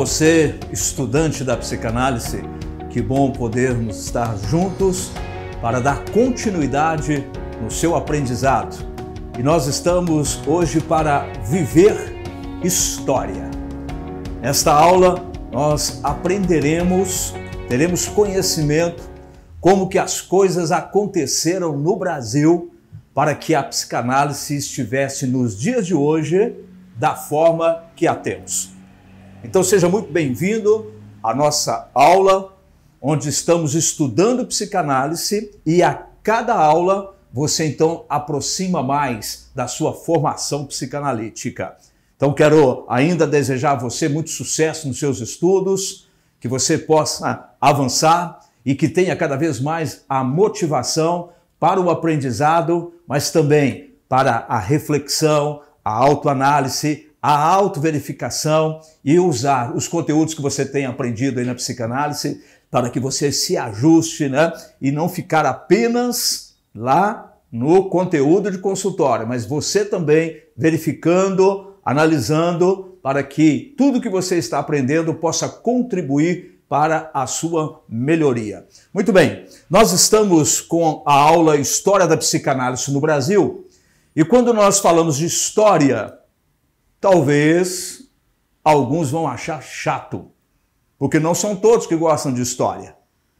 você, estudante da psicanálise. Que bom podermos estar juntos para dar continuidade no seu aprendizado. E nós estamos hoje para viver história. Nesta aula nós aprenderemos, teremos conhecimento como que as coisas aconteceram no Brasil para que a psicanálise estivesse nos dias de hoje da forma que a temos. Então seja muito bem-vindo à nossa aula, onde estamos estudando psicanálise e a cada aula você então aproxima mais da sua formação psicanalítica. Então quero ainda desejar a você muito sucesso nos seus estudos, que você possa avançar e que tenha cada vez mais a motivação para o aprendizado, mas também para a reflexão, a autoanálise, a autoverificação e usar os conteúdos que você tem aprendido aí na psicanálise para que você se ajuste, né? E não ficar apenas lá no conteúdo de consultório, mas você também verificando, analisando, para que tudo que você está aprendendo possa contribuir para a sua melhoria. Muito bem, nós estamos com a aula História da Psicanálise no Brasil. E quando nós falamos de história, Talvez alguns vão achar chato, porque não são todos que gostam de história.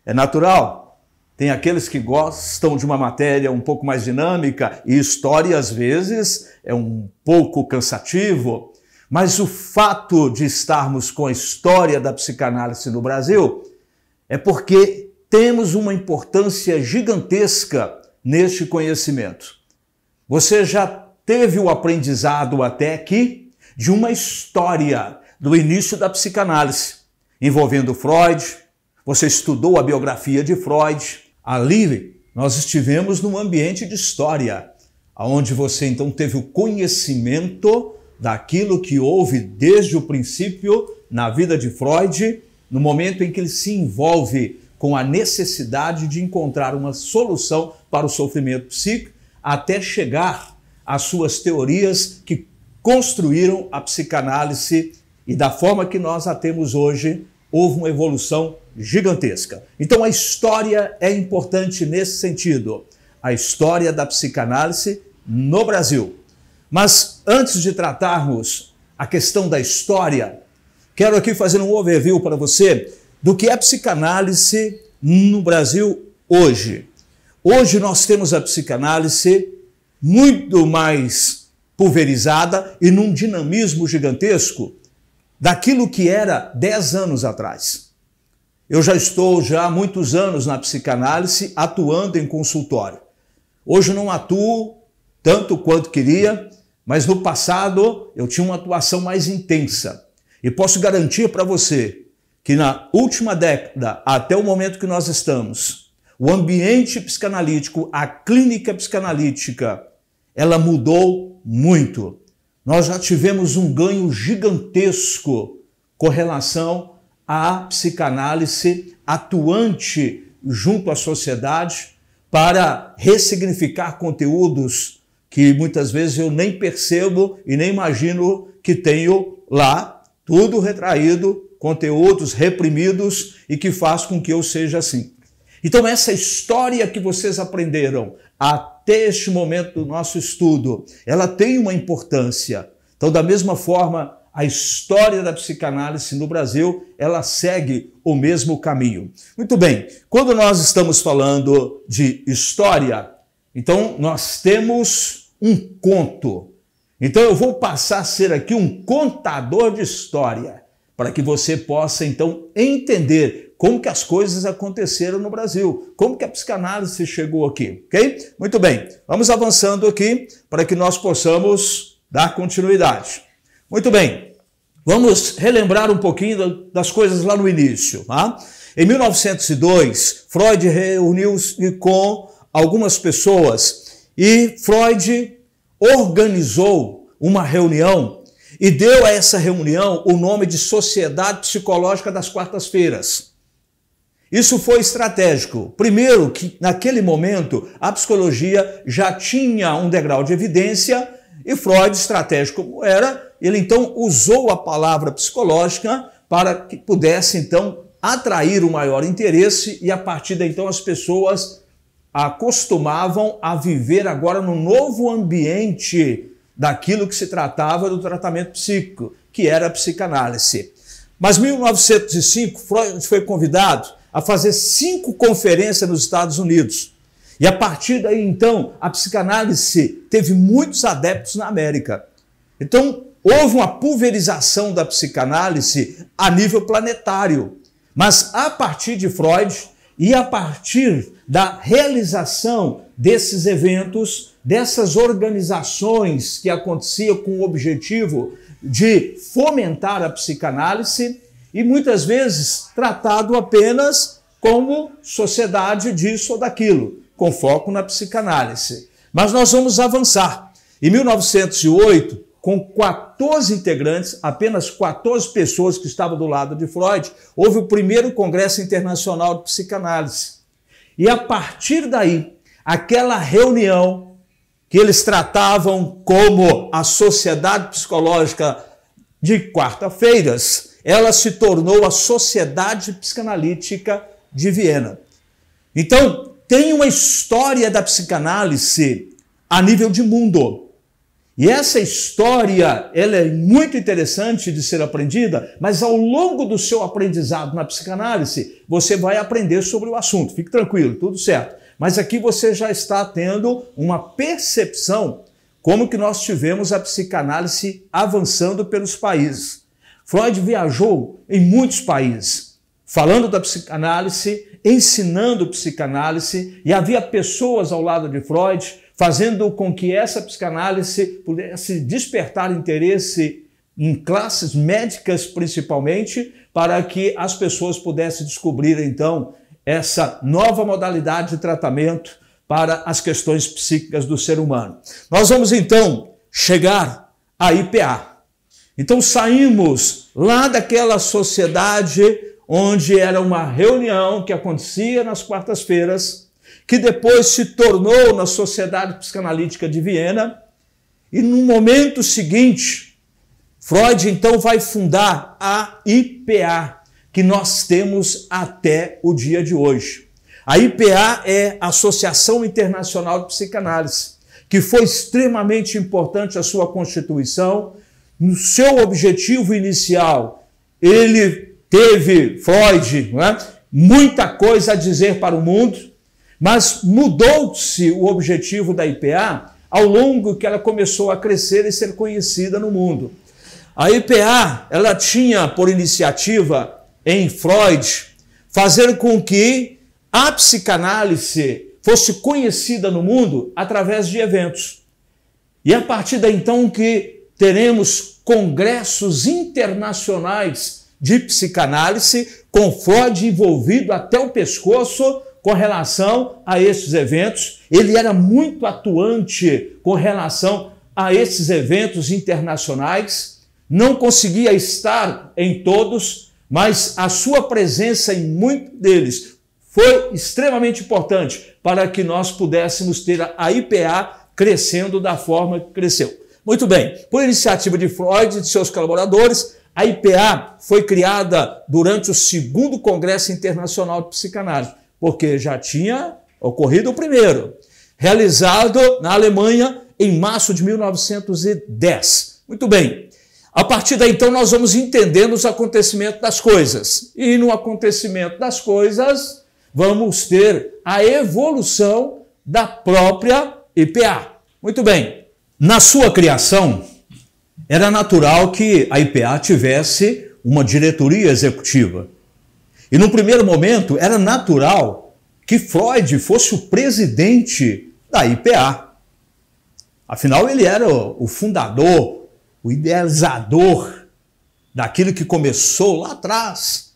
É natural. Tem aqueles que gostam de uma matéria um pouco mais dinâmica e história às vezes é um pouco cansativo, mas o fato de estarmos com a história da psicanálise no Brasil é porque temos uma importância gigantesca neste conhecimento. Você já teve o aprendizado até aqui? de uma história do início da psicanálise, envolvendo Freud. Você estudou a biografia de Freud. Ali nós estivemos num ambiente de história, onde você então teve o conhecimento daquilo que houve desde o princípio na vida de Freud, no momento em que ele se envolve com a necessidade de encontrar uma solução para o sofrimento psíquico, até chegar às suas teorias que construíram a psicanálise e da forma que nós a temos hoje, houve uma evolução gigantesca. Então a história é importante nesse sentido, a história da psicanálise no Brasil. Mas antes de tratarmos a questão da história, quero aqui fazer um overview para você do que é psicanálise no Brasil hoje. Hoje nós temos a psicanálise muito mais pulverizada e num dinamismo gigantesco daquilo que era 10 anos atrás. Eu já estou já há muitos anos na psicanálise atuando em consultório. Hoje não atuo tanto quanto queria, mas no passado eu tinha uma atuação mais intensa. E posso garantir para você que na última década, até o momento que nós estamos, o ambiente psicanalítico, a clínica psicanalítica, ela mudou muito. Nós já tivemos um ganho gigantesco com relação à psicanálise atuante junto à sociedade para ressignificar conteúdos que muitas vezes eu nem percebo e nem imagino que tenho lá, tudo retraído, conteúdos reprimidos e que faz com que eu seja assim. Então essa história que vocês aprenderam a até este momento do nosso estudo, ela tem uma importância. Então, da mesma forma, a história da psicanálise no Brasil, ela segue o mesmo caminho. Muito bem, quando nós estamos falando de história, então nós temos um conto. Então eu vou passar a ser aqui um contador de história, para que você possa então entender como que as coisas aconteceram no Brasil, como que a psicanálise chegou aqui, ok? Muito bem, vamos avançando aqui para que nós possamos dar continuidade. Muito bem, vamos relembrar um pouquinho das coisas lá no início, tá? Em 1902, Freud reuniu-se com algumas pessoas e Freud organizou uma reunião e deu a essa reunião o nome de Sociedade Psicológica das Quartas-Feiras. Isso foi estratégico. Primeiro, que naquele momento a psicologia já tinha um degrau de evidência e Freud, estratégico como era, ele então usou a palavra psicológica para que pudesse então atrair o maior interesse e a partir daí então as pessoas acostumavam a viver agora no novo ambiente daquilo que se tratava do tratamento psíquico, que era a psicanálise. Mas 1905 Freud foi convidado a fazer cinco conferências nos Estados Unidos. E a partir daí, então, a psicanálise teve muitos adeptos na América. Então, houve uma pulverização da psicanálise a nível planetário. Mas a partir de Freud e a partir da realização desses eventos, dessas organizações que aconteciam com o objetivo de fomentar a psicanálise, e muitas vezes tratado apenas como sociedade disso ou daquilo, com foco na psicanálise. Mas nós vamos avançar. Em 1908, com 14 integrantes, apenas 14 pessoas que estavam do lado de Freud, houve o primeiro Congresso Internacional de Psicanálise. E a partir daí, aquela reunião que eles tratavam como a Sociedade Psicológica de quarta-feiras, ela se tornou a Sociedade Psicanalítica de Viena. Então, tem uma história da psicanálise a nível de mundo. E essa história, ela é muito interessante de ser aprendida, mas ao longo do seu aprendizado na psicanálise, você vai aprender sobre o assunto. Fique tranquilo, tudo certo. Mas aqui você já está tendo uma percepção como que nós tivemos a psicanálise avançando pelos países. Freud viajou em muitos países, falando da psicanálise, ensinando psicanálise, e havia pessoas ao lado de Freud fazendo com que essa psicanálise pudesse despertar interesse em classes médicas principalmente, para que as pessoas pudessem descobrir então essa nova modalidade de tratamento para as questões psíquicas do ser humano. Nós vamos então chegar à IPA, então saímos lá daquela sociedade onde era uma reunião que acontecia nas quartas-feiras, que depois se tornou na Sociedade Psicanalítica de Viena, e no momento seguinte, Freud então vai fundar a IPA, que nós temos até o dia de hoje. A IPA é a Associação Internacional de Psicanálise, que foi extremamente importante a sua constituição, no seu objetivo inicial, ele teve, Freud, é, muita coisa a dizer para o mundo, mas mudou-se o objetivo da IPA ao longo que ela começou a crescer e ser conhecida no mundo. A IPA, ela tinha por iniciativa em Freud fazer com que a psicanálise fosse conhecida no mundo através de eventos. E é a partir da então que teremos congressos internacionais de psicanálise, com Freud envolvido até o pescoço com relação a esses eventos. Ele era muito atuante com relação a esses eventos internacionais, não conseguia estar em todos, mas a sua presença em muitos deles foi extremamente importante para que nós pudéssemos ter a IPA crescendo da forma que cresceu. Muito bem, por iniciativa de Freud e de seus colaboradores, a IPA foi criada durante o segundo Congresso Internacional de Psicanálise, porque já tinha ocorrido o primeiro, realizado na Alemanha em março de 1910. Muito bem. A partir daí, então, nós vamos entendendo os acontecimentos das coisas. E no acontecimento das coisas, vamos ter a evolução da própria IPA. Muito bem. Na sua criação, era natural que a IPA tivesse uma diretoria executiva. E no primeiro momento, era natural que Freud fosse o presidente da IPA. Afinal, ele era o fundador, o idealizador daquilo que começou lá atrás,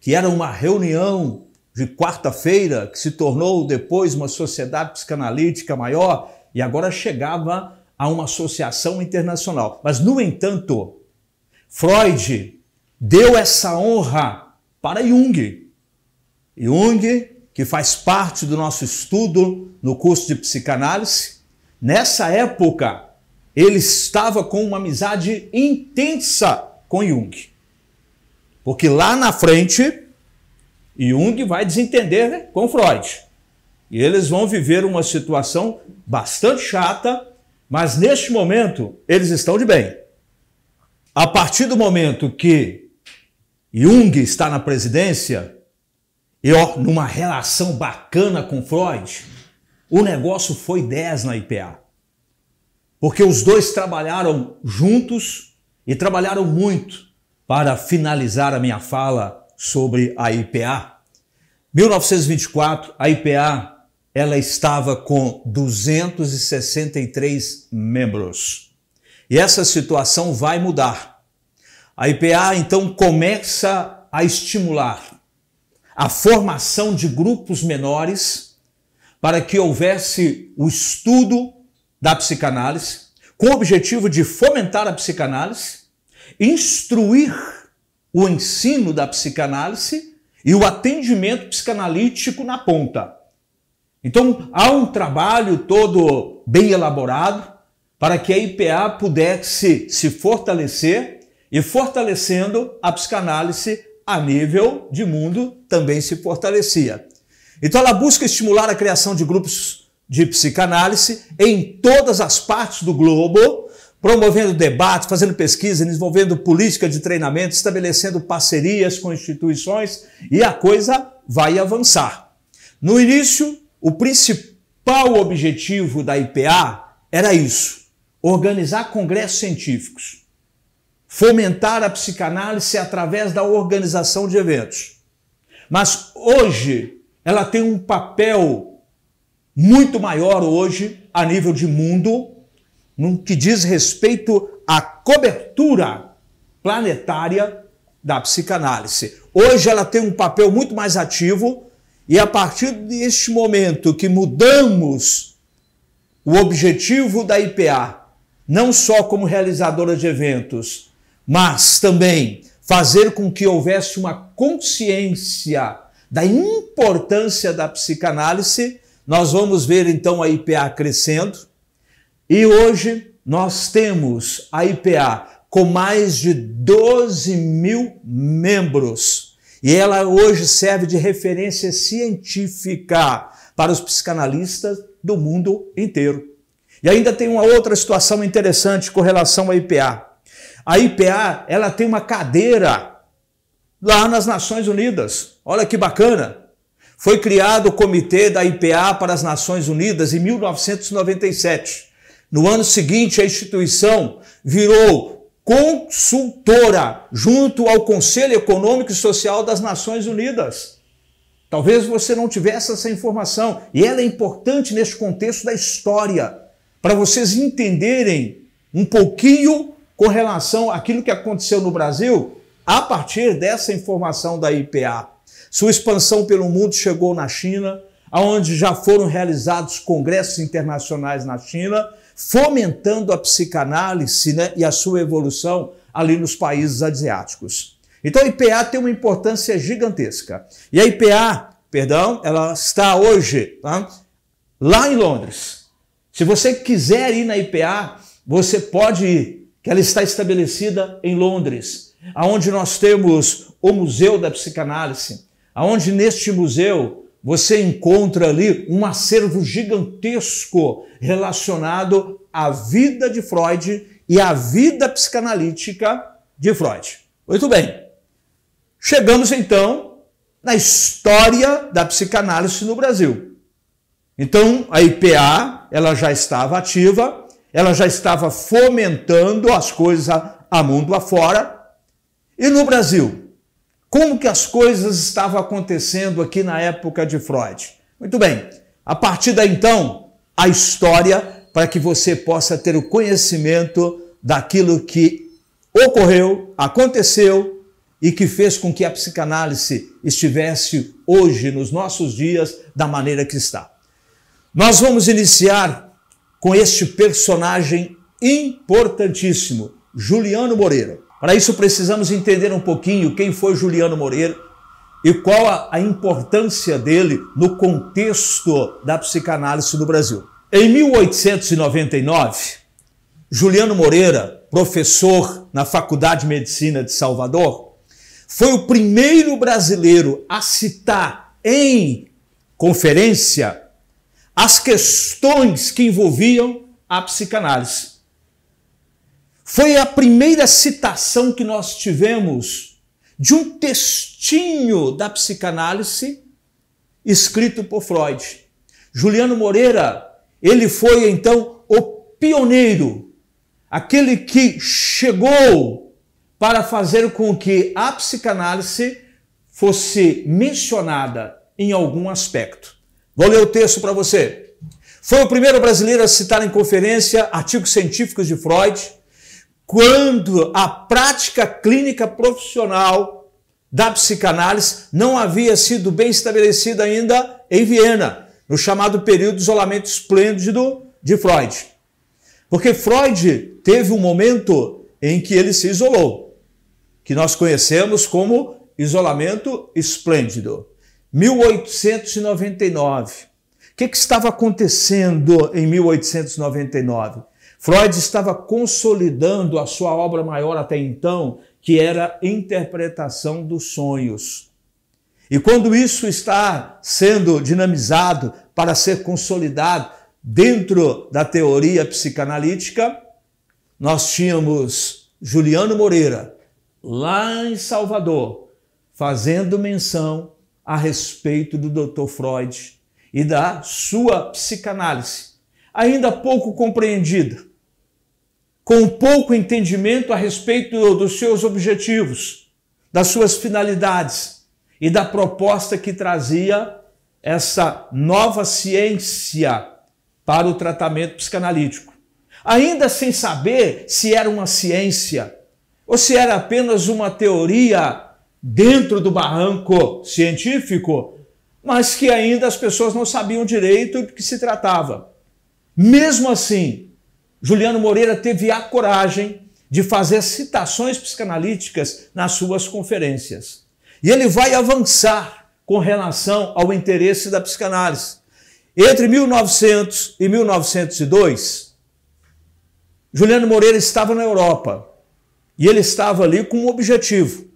que era uma reunião de quarta-feira, que se tornou depois uma sociedade psicanalítica maior, e agora chegava a uma associação internacional. Mas, no entanto, Freud deu essa honra para Jung. Jung, que faz parte do nosso estudo no curso de psicanálise, nessa época ele estava com uma amizade intensa com Jung. Porque lá na frente, Jung vai desentender com Freud. E eles vão viver uma situação bastante chata mas neste momento, eles estão de bem. A partir do momento que Jung está na presidência, e ó, numa relação bacana com Freud, o negócio foi 10 na IPA. Porque os dois trabalharam juntos e trabalharam muito para finalizar a minha fala sobre a IPA. 1924, a IPA ela estava com 263 membros. E essa situação vai mudar. A IPA então começa a estimular a formação de grupos menores para que houvesse o estudo da psicanálise, com o objetivo de fomentar a psicanálise, instruir o ensino da psicanálise e o atendimento psicanalítico na ponta. Então, há um trabalho todo bem elaborado para que a IPA pudesse se fortalecer e fortalecendo a psicanálise a nível de mundo também se fortalecia. Então ela busca estimular a criação de grupos de psicanálise em todas as partes do globo, promovendo debate, fazendo pesquisa, desenvolvendo política de treinamento, estabelecendo parcerias com instituições e a coisa vai avançar. No início, o principal objetivo da IPA era isso: organizar congressos científicos, fomentar a psicanálise através da organização de eventos. Mas hoje ela tem um papel muito maior hoje a nível de mundo no que diz respeito à cobertura planetária da psicanálise. Hoje ela tem um papel muito mais ativo e a partir deste momento que mudamos o objetivo da IPA, não só como realizadora de eventos, mas também fazer com que houvesse uma consciência da importância da psicanálise, nós vamos ver então a IPA crescendo. E hoje nós temos a IPA com mais de 12 mil membros e ela hoje serve de referência científica para os psicanalistas do mundo inteiro. E ainda tem uma outra situação interessante com relação à IPA. A IPA, ela tem uma cadeira lá nas Nações Unidas. Olha que bacana. Foi criado o Comitê da IPA para as Nações Unidas em 1997. No ano seguinte, a instituição virou consultora junto ao Conselho Econômico e Social das Nações Unidas. Talvez você não tivesse essa informação, e ela é importante neste contexto da história, para vocês entenderem um pouquinho com relação àquilo que aconteceu no Brasil a partir dessa informação da IPA. Sua expansão pelo mundo chegou na China, onde já foram realizados congressos internacionais na China, fomentando a psicanálise né, e a sua evolução ali nos países asiáticos. Então a IPA tem uma importância gigantesca. E a IPA, perdão, ela está hoje tá, lá em Londres. Se você quiser ir na IPA, você pode ir, que ela está estabelecida em Londres, aonde nós temos o Museu da Psicanálise, aonde neste museu você encontra ali um acervo gigantesco relacionado à vida de Freud e à vida psicanalítica de Freud. Muito bem. Chegamos então na história da psicanálise no Brasil. Então, a IPA, ela já estava ativa, ela já estava fomentando as coisas a mundo afora. E no Brasil, como que as coisas estavam acontecendo aqui na época de Freud. Muito bem, a partir daí então, a história para que você possa ter o conhecimento daquilo que ocorreu, aconteceu e que fez com que a psicanálise estivesse hoje, nos nossos dias, da maneira que está. Nós vamos iniciar com este personagem importantíssimo, Juliano Moreira. Para isso, precisamos entender um pouquinho quem foi Juliano Moreira e qual a, a importância dele no contexto da psicanálise no Brasil. Em 1899, Juliano Moreira, professor na Faculdade de Medicina de Salvador, foi o primeiro brasileiro a citar em conferência as questões que envolviam a psicanálise. Foi a primeira citação que nós tivemos de um textinho da psicanálise escrito por Freud. Juliano Moreira, ele foi então o pioneiro, aquele que chegou para fazer com que a psicanálise fosse mencionada em algum aspecto. Vou ler o texto para você. Foi o primeiro brasileiro a citar em conferência artigos científicos de Freud quando a prática clínica profissional da psicanálise não havia sido bem estabelecida ainda em Viena, no chamado período de isolamento esplêndido de Freud. Porque Freud teve um momento em que ele se isolou, que nós conhecemos como isolamento esplêndido. 1899. O que, que estava acontecendo em 1899? Freud estava consolidando a sua obra maior até então, que era interpretação dos sonhos. E quando isso está sendo dinamizado para ser consolidado dentro da teoria psicanalítica, nós tínhamos Juliano Moreira, lá em Salvador, fazendo menção a respeito do Dr. Freud e da sua psicanálise, ainda pouco compreendida com pouco entendimento a respeito dos seus objetivos, das suas finalidades e da proposta que trazia essa nova ciência para o tratamento psicanalítico. Ainda sem saber se era uma ciência ou se era apenas uma teoria dentro do barranco científico, mas que ainda as pessoas não sabiam direito do que se tratava. Mesmo assim, Juliano Moreira teve a coragem de fazer citações psicanalíticas nas suas conferências. E ele vai avançar com relação ao interesse da psicanálise. Entre 1900 e 1902, Juliano Moreira estava na Europa e ele estava ali com um objetivo.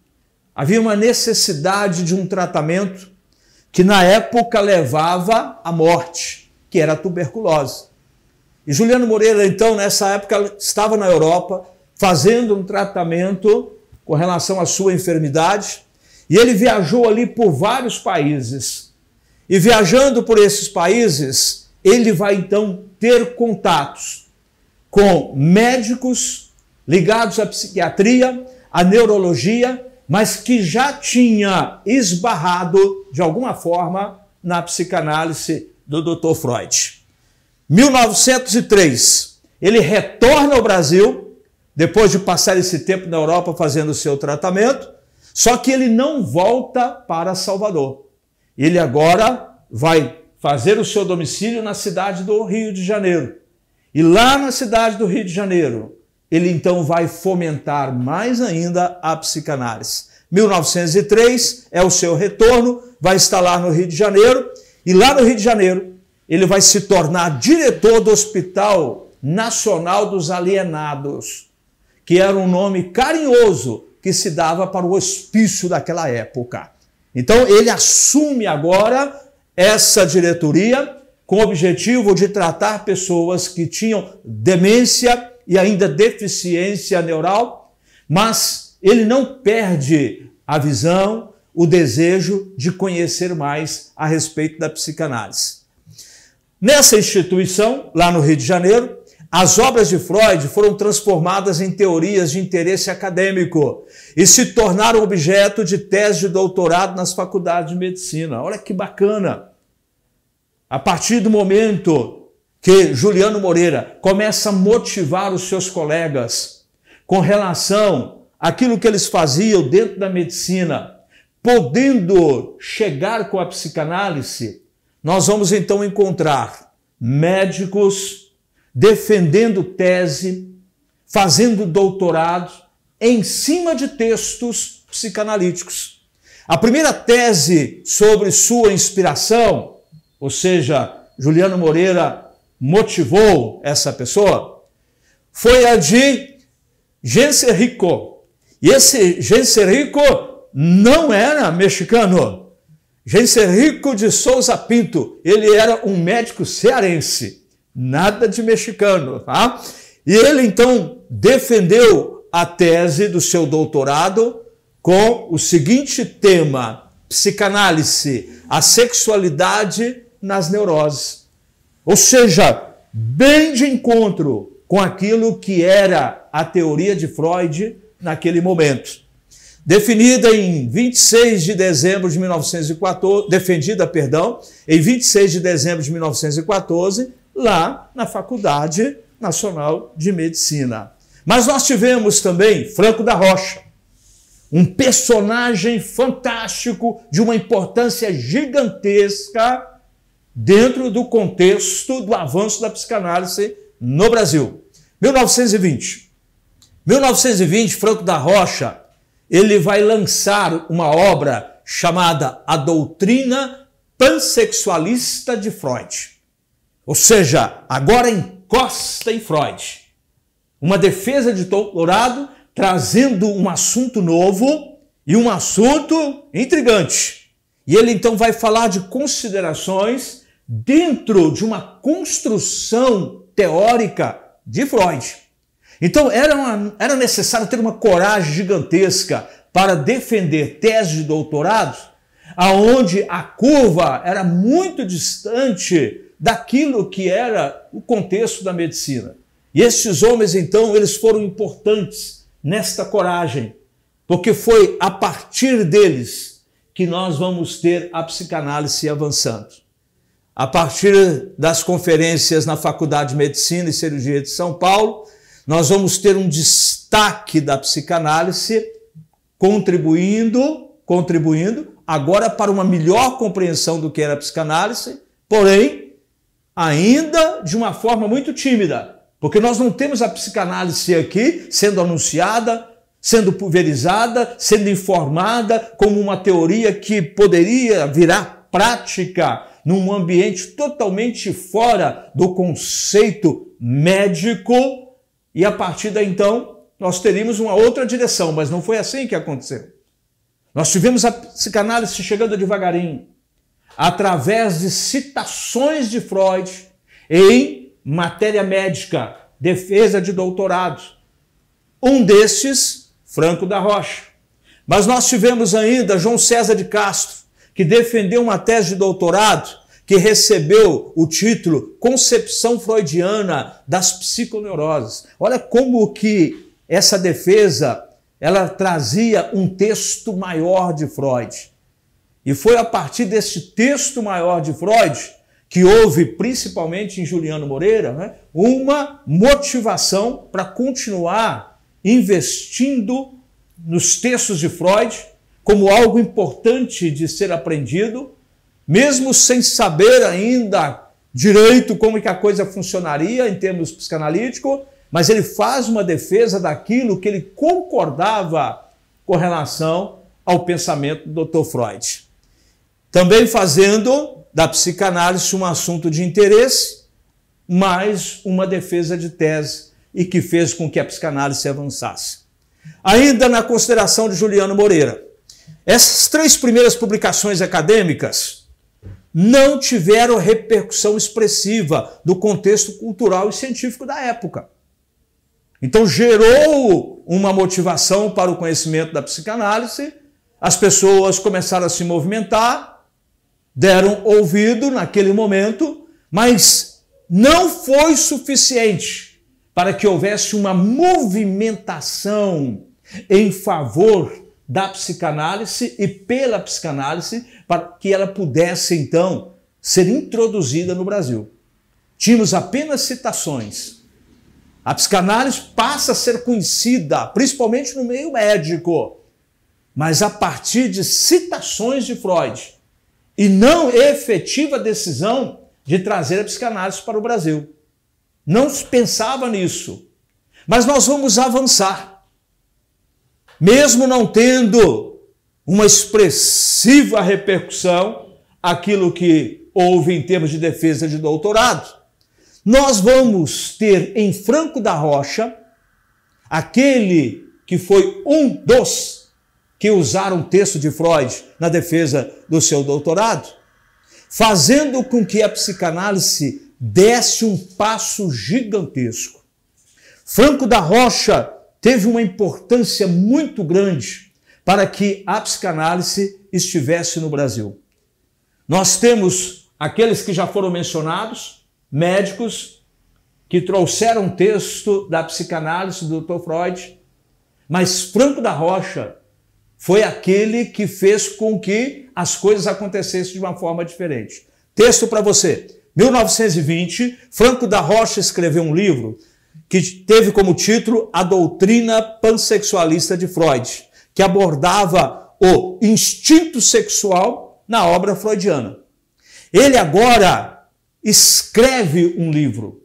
Havia uma necessidade de um tratamento que na época levava à morte, que era a tuberculose. E Juliano Moreira, então, nessa época, estava na Europa fazendo um tratamento com relação à sua enfermidade. E ele viajou ali por vários países. E viajando por esses países, ele vai então ter contatos com médicos ligados à psiquiatria, à neurologia, mas que já tinha esbarrado de alguma forma na psicanálise do Dr. Freud. 1903, ele retorna ao Brasil, depois de passar esse tempo na Europa fazendo o seu tratamento, só que ele não volta para Salvador. Ele agora vai fazer o seu domicílio na cidade do Rio de Janeiro. E lá na cidade do Rio de Janeiro, ele então vai fomentar mais ainda a psicanálise. 1903 é o seu retorno, vai instalar no Rio de Janeiro, e lá no Rio de Janeiro ele vai se tornar diretor do Hospital Nacional dos Alienados, que era um nome carinhoso que se dava para o hospício daquela época. Então ele assume agora essa diretoria com o objetivo de tratar pessoas que tinham demência e ainda deficiência neural, mas ele não perde a visão, o desejo de conhecer mais a respeito da psicanálise. Nessa instituição, lá no Rio de Janeiro, as obras de Freud foram transformadas em teorias de interesse acadêmico e se tornaram objeto de tese de doutorado nas faculdades de medicina. Olha que bacana! A partir do momento que Juliano Moreira começa a motivar os seus colegas com relação àquilo que eles faziam dentro da medicina, podendo chegar com a psicanálise nós vamos então encontrar médicos defendendo tese, fazendo doutorado em cima de textos psicanalíticos. A primeira tese sobre sua inspiração, ou seja, Juliano Moreira motivou essa pessoa, foi a de Genserico. E esse Genserico não era mexicano. Genserico de Souza Pinto, ele era um médico cearense, nada de mexicano, tá? E ele então defendeu a tese do seu doutorado com o seguinte tema: psicanálise, a sexualidade nas neuroses. Ou seja, bem de encontro com aquilo que era a teoria de Freud naquele momento definida em 26 de dezembro de 1914, defendida, perdão, em 26 de dezembro de 1914, lá na Faculdade Nacional de Medicina. Mas nós tivemos também Franco da Rocha, um personagem fantástico de uma importância gigantesca dentro do contexto do avanço da psicanálise no Brasil. 1920. 1920, Franco da Rocha ele vai lançar uma obra chamada A Doutrina Pansexualista de Freud. Ou seja, agora encosta em Freud. Uma defesa de doutorado trazendo um assunto novo e um assunto intrigante. E ele então vai falar de considerações dentro de uma construção teórica de Freud. Então era, uma, era necessário ter uma coragem gigantesca para defender teses de doutorado, aonde a curva era muito distante daquilo que era o contexto da medicina. E estes homens, então, eles foram importantes nesta coragem, porque foi a partir deles que nós vamos ter a psicanálise avançando. A partir das conferências na Faculdade de Medicina e Cirurgia de São Paulo, nós vamos ter um destaque da psicanálise contribuindo, contribuindo agora para uma melhor compreensão do que era a psicanálise, porém ainda de uma forma muito tímida, porque nós não temos a psicanálise aqui sendo anunciada, sendo pulverizada, sendo informada como uma teoria que poderia virar prática num ambiente totalmente fora do conceito médico e a partir daí então, nós teríamos uma outra direção, mas não foi assim que aconteceu. Nós tivemos a psicanálise chegando devagarinho, através de citações de Freud em matéria médica, defesa de doutorado. Um destes, Franco da Rocha. Mas nós tivemos ainda João César de Castro, que defendeu uma tese de doutorado que recebeu o título Concepção Freudiana das Psiconeuroses. Olha como que essa defesa, ela trazia um texto maior de Freud. E foi a partir desse texto maior de Freud que houve, principalmente em Juliano Moreira, né, uma motivação para continuar investindo nos textos de Freud como algo importante de ser aprendido mesmo sem saber ainda direito como que a coisa funcionaria em termos psicanalíticos, mas ele faz uma defesa daquilo que ele concordava com relação ao pensamento do Dr. Freud. Também fazendo da psicanálise um assunto de interesse, mais uma defesa de tese e que fez com que a psicanálise avançasse. Ainda na consideração de Juliano Moreira, essas três primeiras publicações acadêmicas, não tiveram repercussão expressiva do contexto cultural e científico da época. Então gerou uma motivação para o conhecimento da psicanálise, as pessoas começaram a se movimentar, deram ouvido naquele momento, mas não foi suficiente para que houvesse uma movimentação em favor da psicanálise e pela psicanálise para que ela pudesse então ser introduzida no Brasil. Tínhamos apenas citações. A psicanálise passa a ser conhecida, principalmente no meio médico, mas a partir de citações de Freud e não efetiva decisão de trazer a psicanálise para o Brasil. Não se pensava nisso. Mas nós vamos avançar mesmo não tendo uma expressiva repercussão aquilo que houve em termos de defesa de doutorado. Nós vamos ter em Franco da Rocha aquele que foi um dos que usaram o texto de Freud na defesa do seu doutorado, fazendo com que a psicanálise desse um passo gigantesco. Franco da Rocha teve uma importância muito grande para que a psicanálise estivesse no Brasil. Nós temos aqueles que já foram mencionados, médicos, que trouxeram texto da psicanálise do Dr. Freud, mas Franco da Rocha foi aquele que fez com que as coisas acontecessem de uma forma diferente. Texto para você. 1920, Franco da Rocha escreveu um livro que teve como título A Doutrina Pansexualista de Freud, que abordava o instinto sexual na obra freudiana. Ele agora escreve um livro.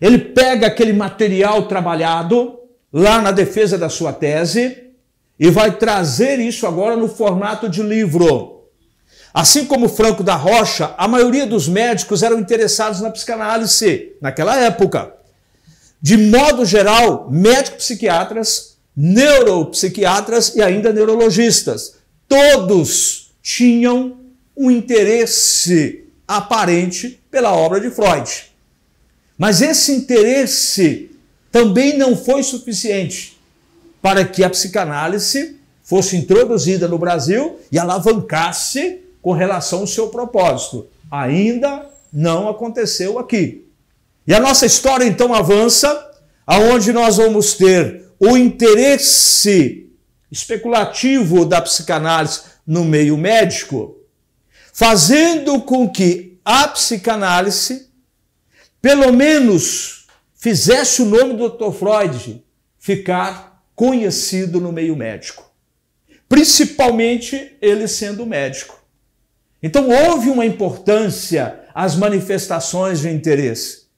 Ele pega aquele material trabalhado lá na defesa da sua tese e vai trazer isso agora no formato de livro. Assim como Franco da Rocha, a maioria dos médicos eram interessados na psicanálise naquela época. De modo geral, médico-psiquiatras, neuropsiquiatras e ainda neurologistas, todos tinham um interesse aparente pela obra de Freud. Mas esse interesse também não foi suficiente para que a psicanálise fosse introduzida no Brasil e alavancasse com relação ao seu propósito. Ainda não aconteceu aqui. E a nossa história então avança, aonde nós vamos ter o interesse especulativo da psicanálise no meio médico, fazendo com que a psicanálise, pelo menos, fizesse o nome do Dr. Freud ficar conhecido no meio médico. Principalmente ele sendo médico. Então houve uma importância às manifestações de interesse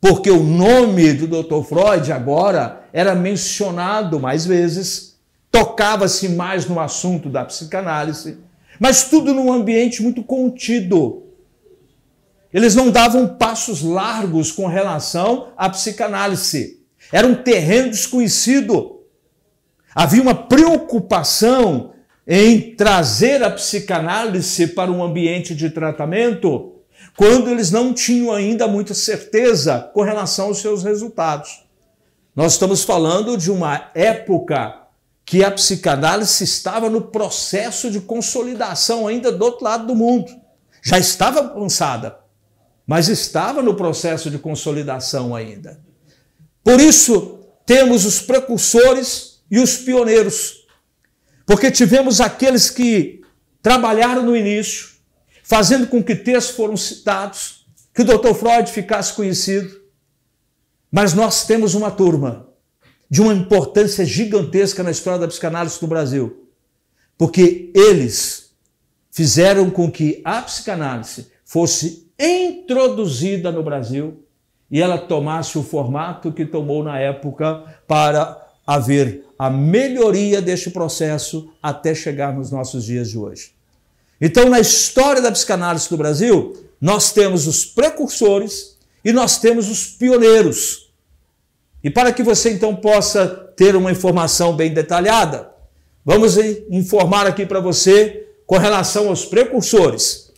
porque o nome do Dr. Freud agora era mencionado mais vezes, tocava-se mais no assunto da psicanálise, mas tudo num ambiente muito contido. Eles não davam passos largos com relação à psicanálise. Era um terreno desconhecido. Havia uma preocupação em trazer a psicanálise para um ambiente de tratamento quando eles não tinham ainda muita certeza com relação aos seus resultados. Nós estamos falando de uma época que a psicanálise estava no processo de consolidação ainda do outro lado do mundo. Já estava avançada, mas estava no processo de consolidação ainda. Por isso, temos os precursores e os pioneiros, porque tivemos aqueles que trabalharam no início, fazendo com que textos foram citados, que o Dr. Freud ficasse conhecido. Mas nós temos uma turma de uma importância gigantesca na história da psicanálise no Brasil, porque eles fizeram com que a psicanálise fosse introduzida no Brasil e ela tomasse o formato que tomou na época para haver a melhoria deste processo até chegar nos nossos dias de hoje. Então, na história da psicanálise do Brasil, nós temos os precursores e nós temos os pioneiros. E para que você então possa ter uma informação bem detalhada, vamos informar aqui para você com relação aos precursores.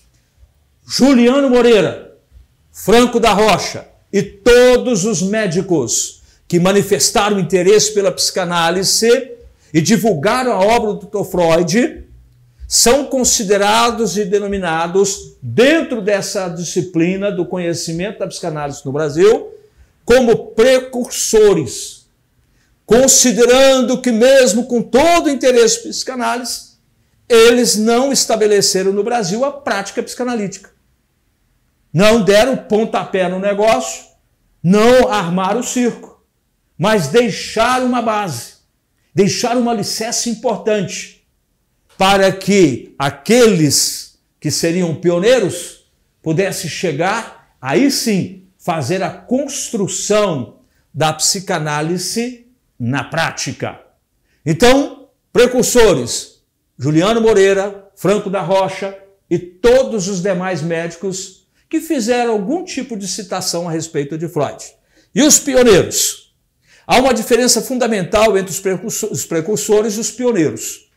Juliano Moreira, Franco da Rocha e todos os médicos que manifestaram interesse pela psicanálise e divulgaram a obra do Dr. Freud são considerados e denominados, dentro dessa disciplina do conhecimento da psicanálise no Brasil, como precursores, considerando que, mesmo com todo o interesse psicanálise, eles não estabeleceram no Brasil a prática psicanalítica. Não deram pontapé no negócio, não armaram o circo, mas deixaram uma base, deixaram um alicerce importante para que aqueles que seriam pioneiros pudessem chegar, aí sim, fazer a construção da psicanálise na prática. Então, precursores, Juliano Moreira, Franco da Rocha e todos os demais médicos que fizeram algum tipo de citação a respeito de Freud. E os pioneiros? Há uma diferença fundamental entre os precursores e os pioneiros.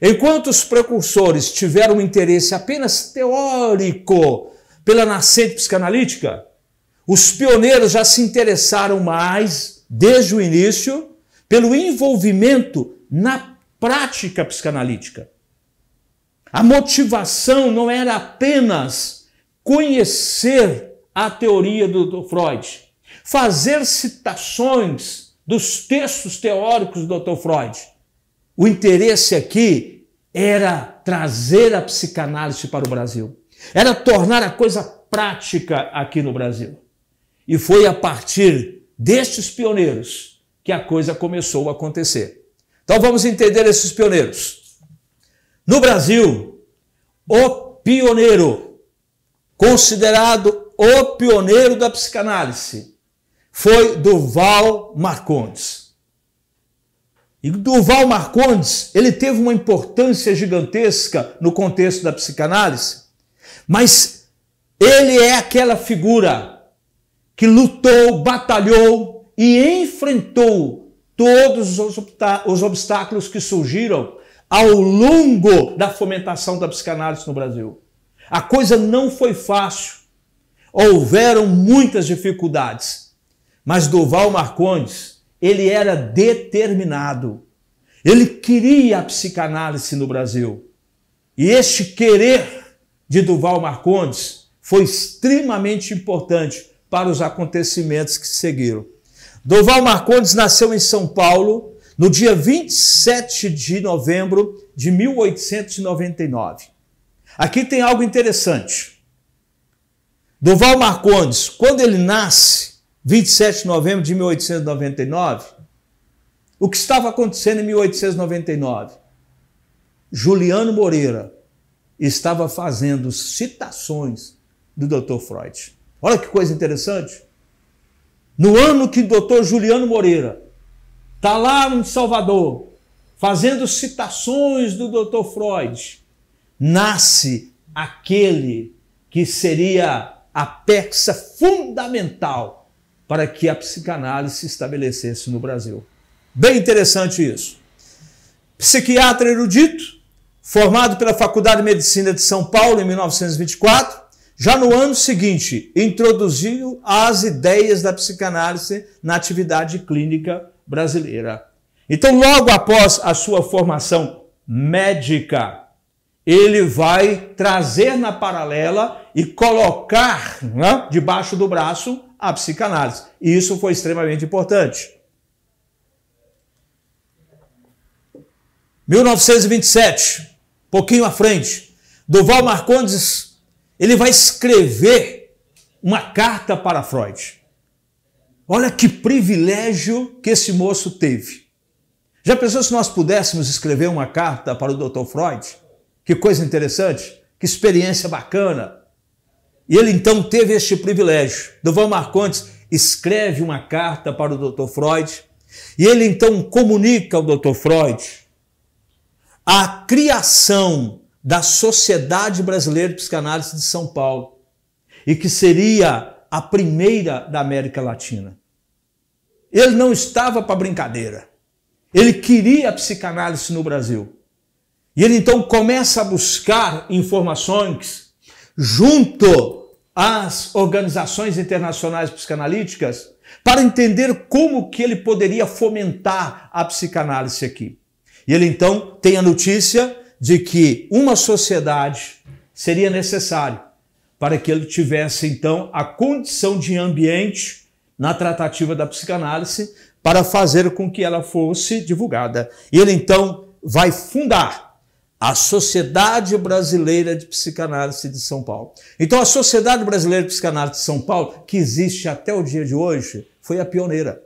Enquanto os precursores tiveram um interesse apenas teórico pela nascente psicanalítica, os pioneiros já se interessaram mais, desde o início, pelo envolvimento na prática psicanalítica. A motivação não era apenas conhecer a teoria do, do Freud, fazer citações dos textos teóricos do Dr. Freud o interesse aqui era trazer a psicanálise para o Brasil, era tornar a coisa prática aqui no Brasil. E foi a partir destes pioneiros que a coisa começou a acontecer. Então vamos entender esses pioneiros. No Brasil, o pioneiro, considerado o pioneiro da psicanálise, foi Duval Marcondes. E Duval Marcondes, ele teve uma importância gigantesca no contexto da psicanálise, mas ele é aquela figura que lutou, batalhou e enfrentou todos os obstáculos que surgiram ao longo da fomentação da psicanálise no Brasil. A coisa não foi fácil. Houveram muitas dificuldades. Mas Duval Marcondes ele era determinado. Ele queria a psicanálise no Brasil. E este querer de Duval Marcondes foi extremamente importante para os acontecimentos que seguiram. Duval Marcondes nasceu em São Paulo no dia 27 de novembro de 1899. Aqui tem algo interessante. Duval Marcondes, quando ele nasce, 27 de novembro de 1899? O que estava acontecendo em 1899? Juliano Moreira estava fazendo citações do Dr. Freud. Olha que coisa interessante. No ano que o Dr. Juliano Moreira está lá em Salvador, fazendo citações do Dr. Freud, nasce aquele que seria a peça fundamental para que a psicanálise se estabelecesse no Brasil. Bem interessante isso. Psiquiatra erudito, formado pela Faculdade de Medicina de São Paulo em 1924, já no ano seguinte introduziu as ideias da psicanálise na atividade clínica brasileira. Então, logo após a sua formação médica, ele vai trazer na paralela e colocar né, debaixo do braço a psicanálise. E isso foi extremamente importante. 1927, pouquinho à frente, Duval Marcondes, ele vai escrever uma carta para Freud. Olha que privilégio que esse moço teve. Já pensou se nós pudéssemos escrever uma carta para o Dr. Freud? Que coisa interessante, que experiência bacana. E ele então teve este privilégio. Duval Marcondes escreve uma carta para o Dr. Freud e ele então comunica ao Dr. Freud a criação da Sociedade Brasileira de Psicanálise de São Paulo e que seria a primeira da América Latina. Ele não estava para brincadeira. Ele queria a psicanálise no Brasil. E ele então começa a buscar informações junto às organizações internacionais psicanalíticas para entender como que ele poderia fomentar a psicanálise aqui. E ele então tem a notícia de que uma sociedade seria necessária para que ele tivesse então a condição de ambiente na tratativa da psicanálise para fazer com que ela fosse divulgada. E ele então vai fundar a Sociedade Brasileira de Psicanálise de São Paulo. Então, a Sociedade Brasileira de Psicanálise de São Paulo, que existe até o dia de hoje, foi a pioneira.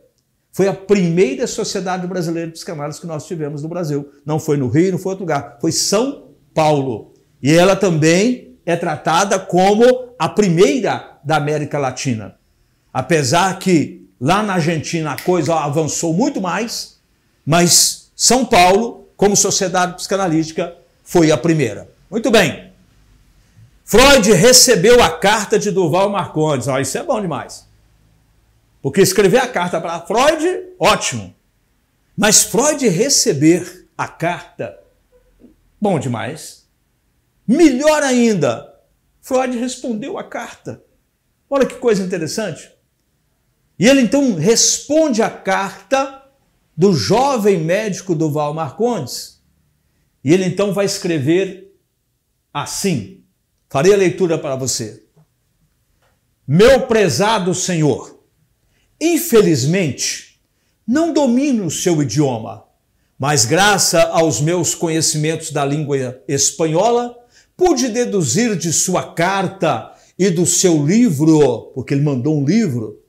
Foi a primeira Sociedade Brasileira de Psicanálise que nós tivemos no Brasil. Não foi no Rio, não foi outro lugar. Foi São Paulo. E ela também é tratada como a primeira da América Latina. Apesar que lá na Argentina a coisa avançou muito mais, mas São Paulo como sociedade psicanalítica, foi a primeira. Muito bem. Freud recebeu a carta de Duval Marcondes. Ah, isso é bom demais. Porque escrever a carta para Freud, ótimo. Mas Freud receber a carta, bom demais. Melhor ainda, Freud respondeu a carta. Olha que coisa interessante. E ele então responde a carta do jovem médico Duval Marcondes. E ele então vai escrever assim: farei a leitura para você. Meu prezado senhor, infelizmente não domino o seu idioma, mas graças aos meus conhecimentos da língua espanhola, pude deduzir de sua carta e do seu livro, porque ele mandou um livro,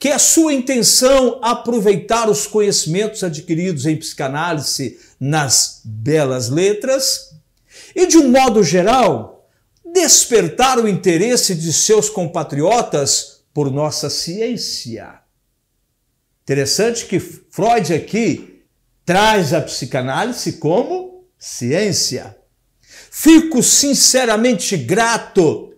que é a sua intenção aproveitar os conhecimentos adquiridos em psicanálise nas belas letras e, de um modo geral, despertar o interesse de seus compatriotas por nossa ciência. Interessante que Freud aqui traz a psicanálise como ciência. Fico sinceramente grato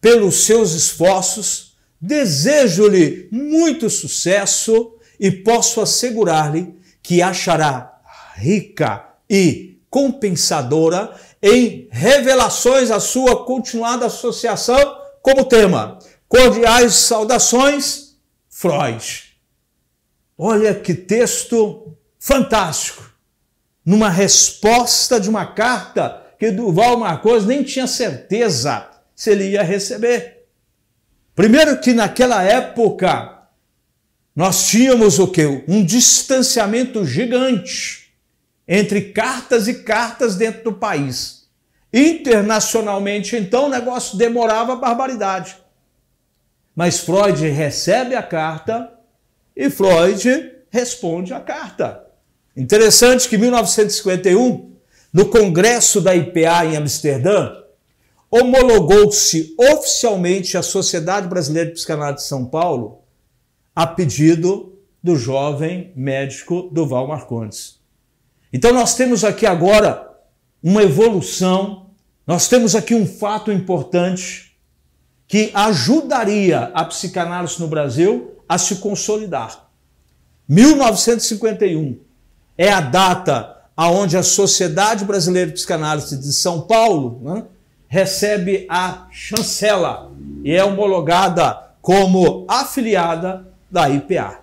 pelos seus esforços Desejo-lhe muito sucesso e posso assegurar-lhe que achará rica e compensadora em revelações a sua continuada associação como tema. Cordiais saudações, Freud. Olha que texto fantástico. Numa resposta de uma carta que Duval Marcos nem tinha certeza se ele ia receber. Primeiro que naquela época nós tínhamos o que? Um distanciamento gigante entre cartas e cartas dentro do país. Internacionalmente, então, o negócio demorava a barbaridade. Mas Freud recebe a carta e Freud responde a carta. Interessante que em 1951, no congresso da IPA em Amsterdã, homologou-se oficialmente a Sociedade Brasileira de Psicanálise de São Paulo a pedido do jovem médico Duval Marcondes. Então nós temos aqui agora uma evolução, nós temos aqui um fato importante que ajudaria a psicanálise no Brasil a se consolidar. 1951 é a data aonde a Sociedade Brasileira de Psicanálise de São Paulo, né, recebe a chancela e é homologada como afiliada da IPA.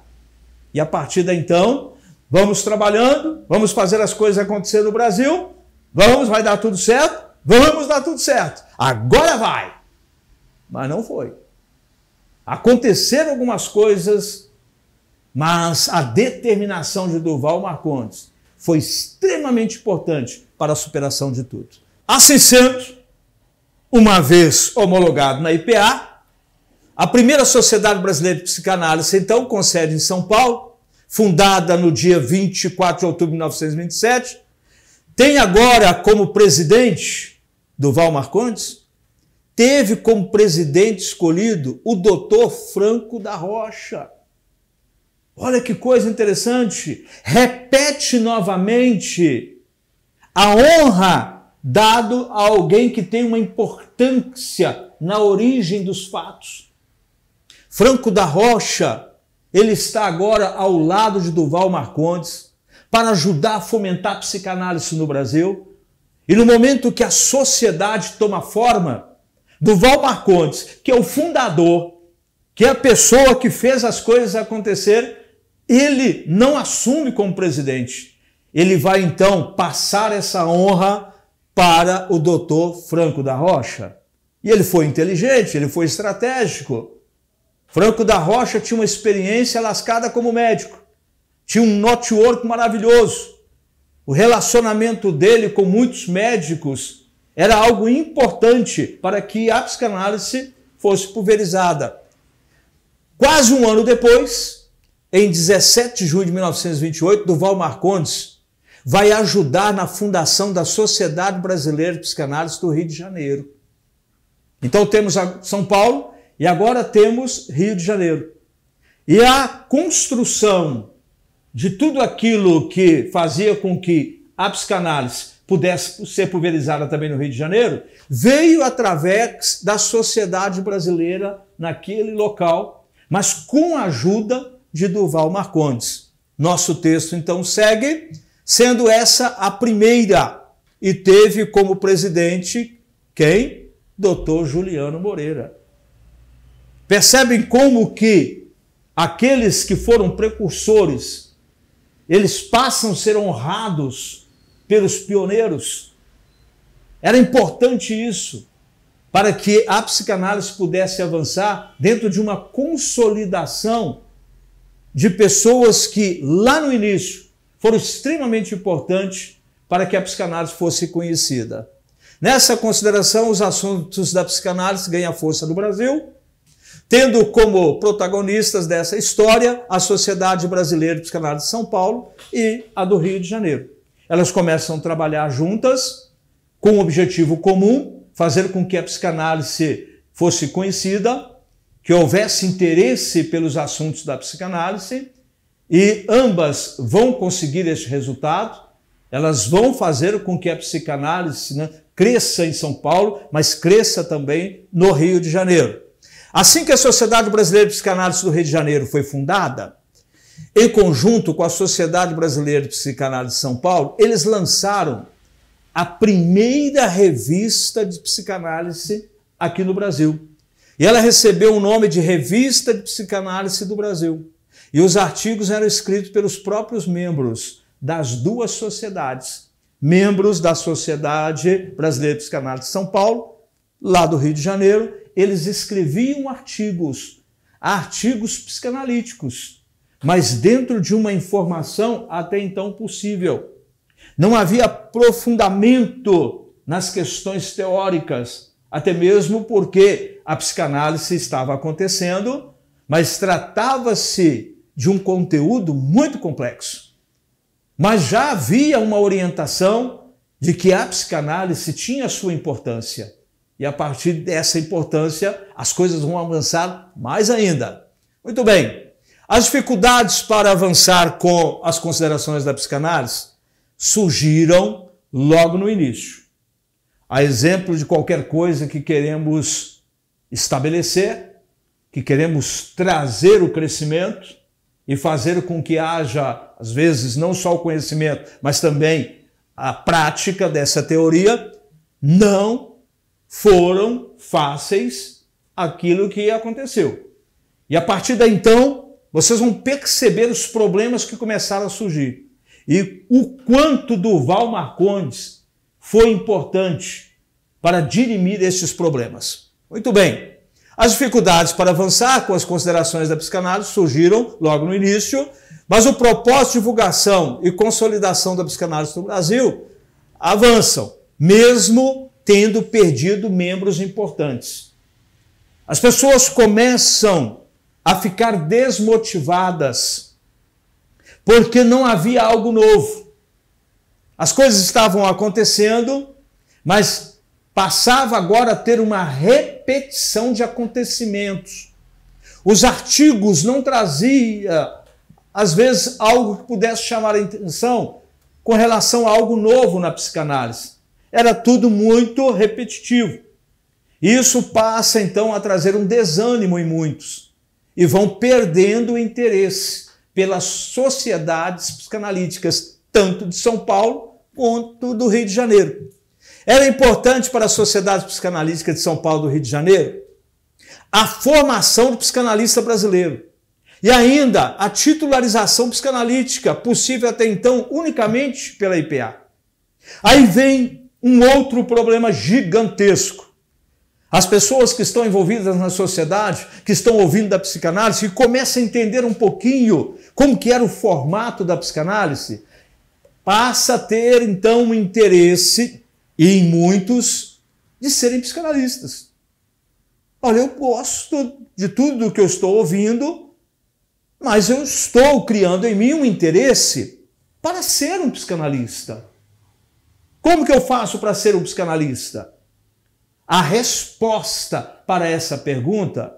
E a partir da então, vamos trabalhando, vamos fazer as coisas acontecer no Brasil, vamos, vai dar tudo certo, vamos dar tudo certo, agora vai! Mas não foi. Aconteceram algumas coisas, mas a determinação de Duval Marcondes foi extremamente importante para a superação de tudo. Assim sendo, uma vez homologado na IPA, a primeira Sociedade Brasileira de Psicanálise, então, com sede em São Paulo, fundada no dia 24 de outubro de 1927, tem agora como presidente Duval Marcondes, teve como presidente escolhido o doutor Franco da Rocha. Olha que coisa interessante! Repete novamente a honra dado a alguém que tem uma importância na origem dos fatos. Franco da Rocha, ele está agora ao lado de Duval Marcondes para ajudar a fomentar a psicanálise no Brasil. E no momento que a sociedade toma forma, Duval Marcondes, que é o fundador, que é a pessoa que fez as coisas acontecer, ele não assume como presidente. Ele vai então passar essa honra para o doutor Franco da Rocha. E ele foi inteligente, ele foi estratégico. Franco da Rocha tinha uma experiência lascada como médico, tinha um network maravilhoso. O relacionamento dele com muitos médicos era algo importante para que a psicanálise fosse pulverizada. Quase um ano depois, em 17 de junho de 1928, Duval Marcondes vai ajudar na fundação da Sociedade Brasileira de Psicanálise do Rio de Janeiro. Então temos São Paulo e agora temos Rio de Janeiro. E a construção de tudo aquilo que fazia com que a psicanálise pudesse ser pulverizada também no Rio de Janeiro, veio através da sociedade brasileira naquele local, mas com a ajuda de Duval Marcondes. Nosso texto então segue sendo essa a primeira, e teve como presidente quem? Doutor Juliano Moreira. Percebem como que aqueles que foram precursores, eles passam a ser honrados pelos pioneiros. Era importante isso para que a psicanálise pudesse avançar dentro de uma consolidação de pessoas que lá no início foram extremamente importantes para que a psicanálise fosse conhecida. Nessa consideração, os assuntos da psicanálise ganham força no Brasil, tendo como protagonistas dessa história a Sociedade Brasileira de Psicanálise de São Paulo e a do Rio de Janeiro. Elas começam a trabalhar juntas com um objetivo comum, fazer com que a psicanálise fosse conhecida, que houvesse interesse pelos assuntos da psicanálise e ambas vão conseguir este resultado, elas vão fazer com que a psicanálise né, cresça em São Paulo, mas cresça também no Rio de Janeiro. Assim que a Sociedade Brasileira de Psicanálise do Rio de Janeiro foi fundada, em conjunto com a Sociedade Brasileira de Psicanálise de São Paulo, eles lançaram a primeira revista de psicanálise aqui no Brasil. E ela recebeu o nome de Revista de Psicanálise do Brasil. E os artigos eram escritos pelos próprios membros das duas sociedades, membros da Sociedade Brasileira de Psicanálise de São Paulo, lá do Rio de Janeiro, eles escreviam artigos, artigos psicanalíticos, mas dentro de uma informação até então possível. Não havia aprofundamento nas questões teóricas, até mesmo porque a psicanálise estava acontecendo, mas tratava-se de um conteúdo muito complexo. Mas já havia uma orientação de que a psicanálise tinha sua importância. E a partir dessa importância, as coisas vão avançar mais ainda. Muito bem. As dificuldades para avançar com as considerações da psicanálise surgiram logo no início. A exemplo de qualquer coisa que queremos estabelecer, que queremos trazer o crescimento, e fazer com que haja, às vezes, não só o conhecimento, mas também a prática dessa teoria, não foram fáceis aquilo que aconteceu. E a partir daí então, vocês vão perceber os problemas que começaram a surgir e o quanto Duval Marcondes foi importante para dirimir esses problemas. Muito bem. As dificuldades para avançar com as considerações da psicanálise surgiram logo no início, mas o propósito de divulgação e consolidação da psicanálise no Brasil avançam, mesmo tendo perdido membros importantes. As pessoas começam a ficar desmotivadas porque não havia algo novo. As coisas estavam acontecendo, mas passava agora a ter uma repetição de acontecimentos. Os artigos não trazia às vezes algo que pudesse chamar a atenção com relação a algo novo na psicanálise. Era tudo muito repetitivo. Isso passa então a trazer um desânimo em muitos e vão perdendo o interesse pelas sociedades psicanalíticas, tanto de São Paulo quanto do Rio de Janeiro era é importante para a Sociedade Psicanalítica de São Paulo do Rio de Janeiro? A formação do psicanalista brasileiro. E ainda a titularização psicanalítica, possível até então unicamente pela IPA. Aí vem um outro problema gigantesco. As pessoas que estão envolvidas na sociedade, que estão ouvindo da psicanálise, que começam a entender um pouquinho como que era o formato da psicanálise, passa a ter então um interesse e em muitos de serem psicanalistas. Olha, eu gosto de tudo que eu estou ouvindo, mas eu estou criando em mim um interesse para ser um psicanalista. Como que eu faço para ser um psicanalista? A resposta para essa pergunta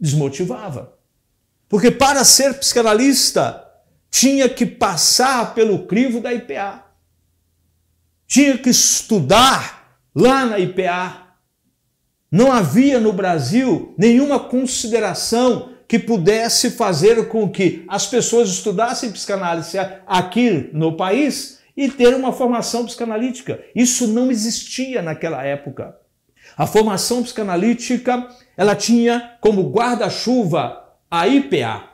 desmotivava. Porque para ser psicanalista, tinha que passar pelo crivo da IPA tinha que estudar lá na IPA. Não havia no Brasil nenhuma consideração que pudesse fazer com que as pessoas estudassem psicanálise aqui no país e ter uma formação psicanalítica. Isso não existia naquela época. A formação psicanalítica, ela tinha como guarda-chuva a IPA.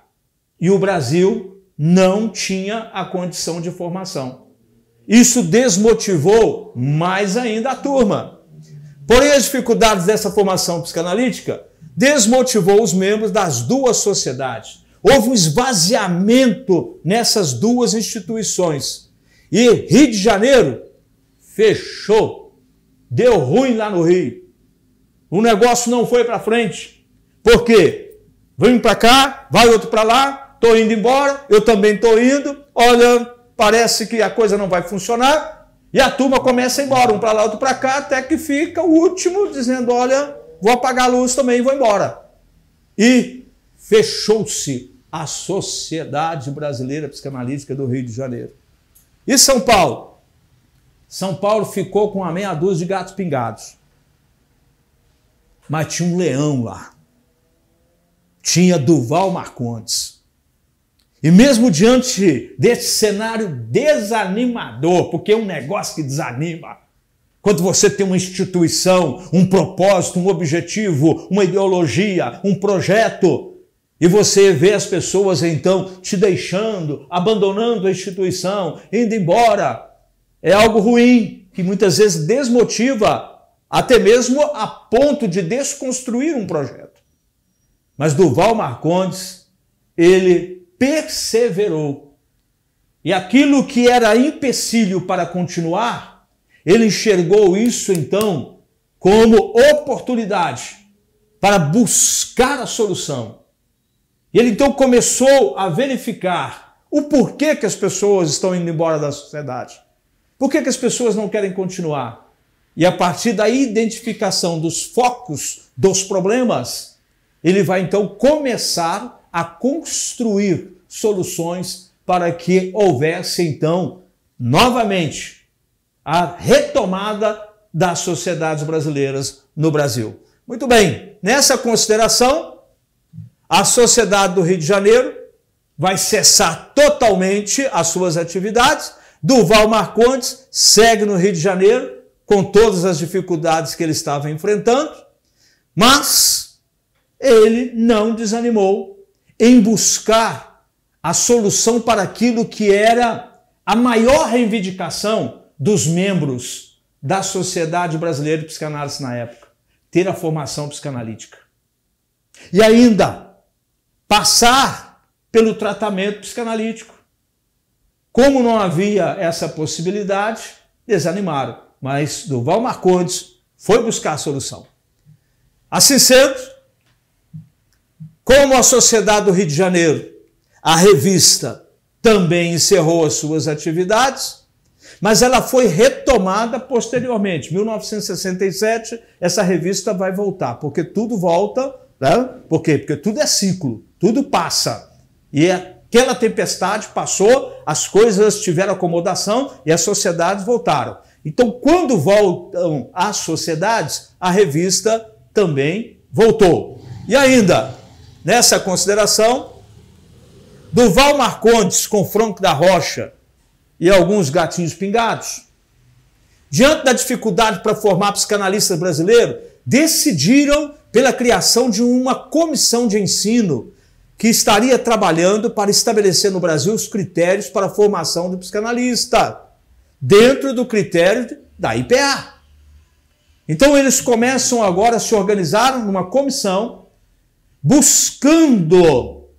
E o Brasil não tinha a condição de formação. Isso desmotivou mais ainda a turma. Porém, as dificuldades dessa formação psicanalítica desmotivou os membros das duas sociedades. Houve um esvaziamento nessas duas instituições. E Rio de Janeiro fechou. Deu ruim lá no Rio. O negócio não foi para frente. Por quê? Vem para cá, vai outro para lá, tô indo embora, eu também tô indo. Olha, parece que a coisa não vai funcionar, e a turma começa a ir embora, um para lá, outro para cá, até que fica o último dizendo: olha, vou apagar a luz também e vou embora. E fechou-se a Sociedade Brasileira Psicanalítica do Rio de Janeiro. E São Paulo? São Paulo ficou com a meia dúzia de gatos pingados. Mas tinha um leão lá. Tinha Duval Marcondes. E mesmo diante desse cenário desanimador, porque é um negócio que desanima, quando você tem uma instituição, um propósito, um objetivo, uma ideologia, um projeto, e você vê as pessoas então te deixando, abandonando a instituição, indo embora, é algo ruim, que muitas vezes desmotiva, até mesmo a ponto de desconstruir um projeto. Mas Duval Marcondes, ele perseverou. E aquilo que era empecilho para continuar, ele enxergou isso então como oportunidade para buscar a solução. E ele então começou a verificar o porquê que as pessoas estão indo embora da sociedade. Por que, que as pessoas não querem continuar? E a partir da identificação dos focos dos problemas, ele vai então começar a construir soluções para que houvesse então novamente a retomada das sociedades brasileiras no Brasil. Muito bem, nessa consideração, a Sociedade do Rio de Janeiro vai cessar totalmente as suas atividades. Duval Marcondes segue no Rio de Janeiro com todas as dificuldades que ele estava enfrentando, mas ele não desanimou em buscar a solução para aquilo que era a maior reivindicação dos membros da Sociedade Brasileira de Psicanálise na época, ter a formação psicanalítica. E ainda passar pelo tratamento psicanalítico. Como não havia essa possibilidade, desanimaram, mas Duval Marcondes foi buscar a solução. Assim sendo, como a Sociedade do Rio de Janeiro, a revista também encerrou as suas atividades, mas ela foi retomada posteriormente. 1967, essa revista vai voltar, porque tudo volta, né? Por quê? Porque tudo é ciclo, tudo passa. E aquela tempestade passou, as coisas tiveram acomodação e as sociedades voltaram. Então, quando voltam as sociedades, a revista também voltou. E ainda, Nessa consideração, Duval Marcondes com Franco da Rocha e alguns gatinhos pingados, diante da dificuldade para formar psicanalistas brasileiros, decidiram pela criação de uma comissão de ensino que estaria trabalhando para estabelecer no Brasil os critérios para a formação de psicanalista, dentro do critério da IPA. Então eles começam agora a se organizar numa comissão buscando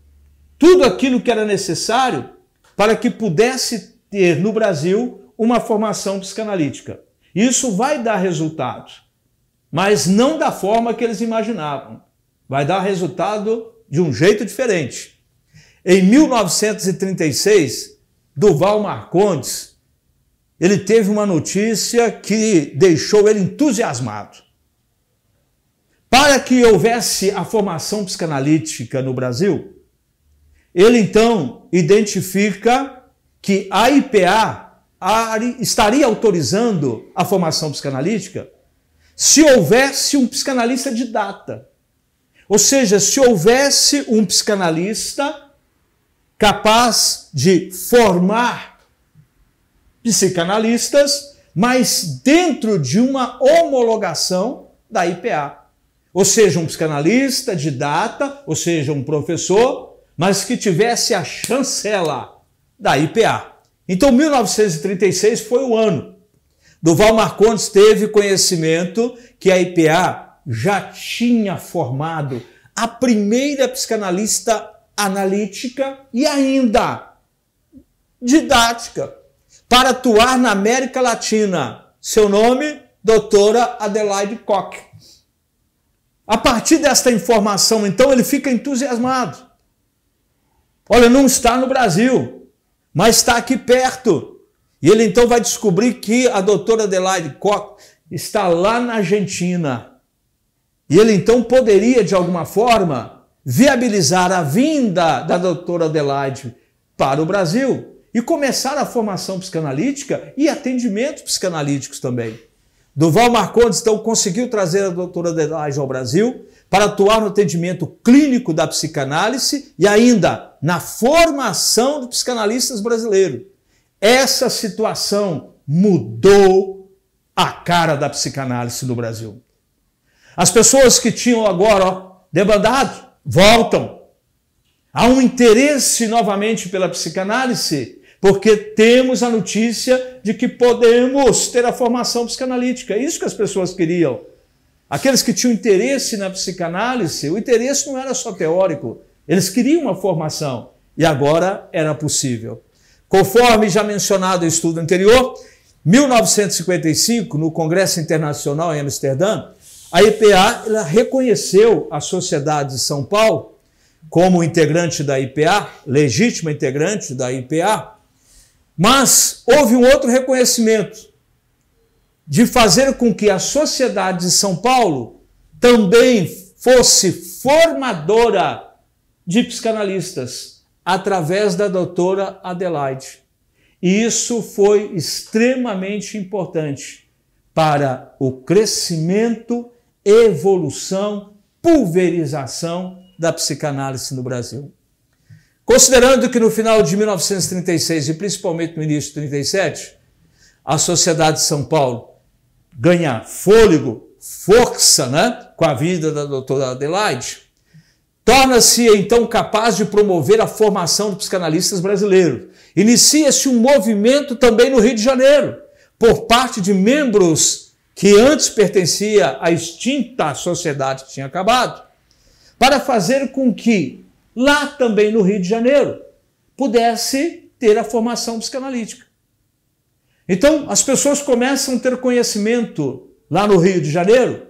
tudo aquilo que era necessário para que pudesse ter no Brasil uma formação psicanalítica. Isso vai dar resultados, mas não da forma que eles imaginavam. Vai dar resultado de um jeito diferente. Em 1936, Duval Marcondes, ele teve uma notícia que deixou ele entusiasmado. Para que houvesse a formação psicanalítica no Brasil, ele então identifica que a IPA estaria autorizando a formação psicanalítica se houvesse um psicanalista de data. Ou seja, se houvesse um psicanalista capaz de formar psicanalistas, mas dentro de uma homologação da IPA. Ou seja, um psicanalista, didata, ou seja, um professor, mas que tivesse a chancela da IPA. Então, 1936 foi o ano. Duval Marcondes teve conhecimento que a IPA já tinha formado a primeira psicanalista analítica e ainda didática para atuar na América Latina. Seu nome, doutora Adelaide Koch. A partir desta informação, então, ele fica entusiasmado. Olha, não está no Brasil, mas está aqui perto. E ele então vai descobrir que a doutora Adelaide Koch está lá na Argentina. E ele então poderia, de alguma forma, viabilizar a vinda da doutora Adelaide para o Brasil e começar a formação psicanalítica e atendimentos psicanalíticos também. Duval Marcondes então conseguiu trazer a doutora Adelaide ao Brasil para atuar no atendimento clínico da psicanálise e ainda na formação de psicanalistas brasileiros. Essa situação mudou a cara da psicanálise no Brasil. As pessoas que tinham agora debandado voltam. Há um interesse novamente pela psicanálise porque temos a notícia de que podemos ter a formação psicanalítica. É isso que as pessoas queriam. Aqueles que tinham interesse na psicanálise, o interesse não era só teórico, eles queriam uma formação e agora era possível. Conforme já mencionado no estudo anterior, 1955, no Congresso Internacional em Amsterdã, a IPA reconheceu a Sociedade de São Paulo como integrante da IPA, legítima integrante da IPA, mas houve um outro reconhecimento de fazer com que a sociedade de São Paulo também fosse formadora de psicanalistas através da doutora Adelaide. E isso foi extremamente importante para o crescimento, evolução, pulverização da psicanálise no Brasil. Considerando que no final de 1936 e principalmente no início de 1937, a sociedade de São Paulo ganha fôlego, força, né, com a vida da doutora Adelaide, torna-se então capaz de promover a formação de psicanalistas brasileiros. Inicia-se um movimento também no Rio de Janeiro, por parte de membros que antes pertencia à extinta sociedade que tinha acabado, para fazer com que lá também no Rio de Janeiro, pudesse ter a formação psicanalítica. Então, as pessoas começam a ter conhecimento lá no Rio de Janeiro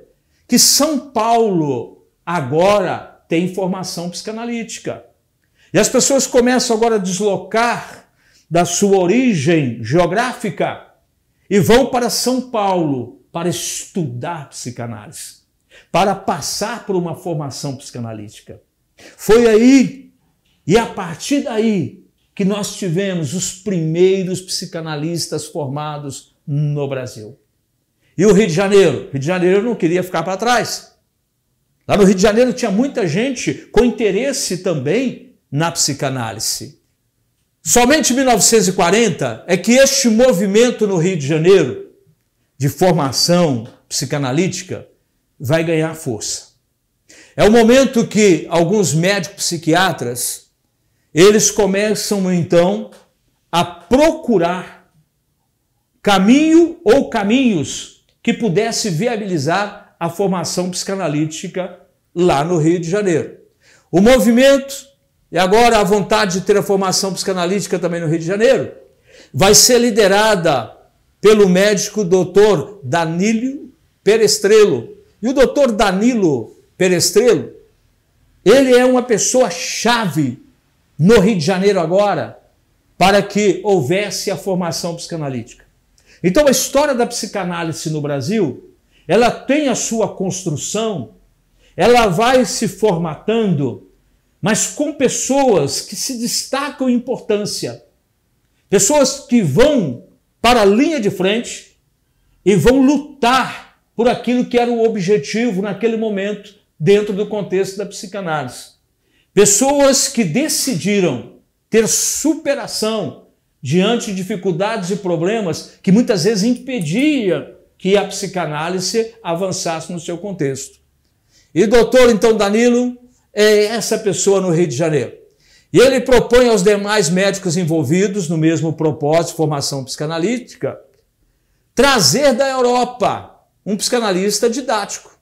que São Paulo agora tem formação psicanalítica. E as pessoas começam agora a deslocar da sua origem geográfica e vão para São Paulo para estudar psicanálise, para passar por uma formação psicanalítica. Foi aí e é a partir daí que nós tivemos os primeiros psicanalistas formados no Brasil. E o Rio de Janeiro? Rio de Janeiro não queria ficar para trás. Lá no Rio de Janeiro tinha muita gente com interesse também na psicanálise. Somente em 1940 é que este movimento no Rio de Janeiro de formação psicanalítica vai ganhar força. É o momento que alguns médicos psiquiatras, eles começam então a procurar caminho ou caminhos que pudesse viabilizar a formação psicanalítica lá no Rio de Janeiro. O movimento e agora a vontade de ter a formação psicanalítica também no Rio de Janeiro vai ser liderada pelo médico doutor Danilo Perestrelo. E o doutor Danilo Perestrelo, ele é uma pessoa chave no Rio de Janeiro agora para que houvesse a formação psicanalítica. Então a história da psicanálise no Brasil, ela tem a sua construção, ela vai se formatando, mas com pessoas que se destacam em importância. Pessoas que vão para a linha de frente e vão lutar por aquilo que era o objetivo naquele momento dentro do contexto da psicanálise. Pessoas que decidiram ter superação diante de dificuldades e problemas que muitas vezes impedia que a psicanálise avançasse no seu contexto. E doutor, então, Danilo é essa pessoa no Rio de Janeiro. E ele propõe aos demais médicos envolvidos no mesmo propósito, formação psicanalítica, trazer da Europa um psicanalista didático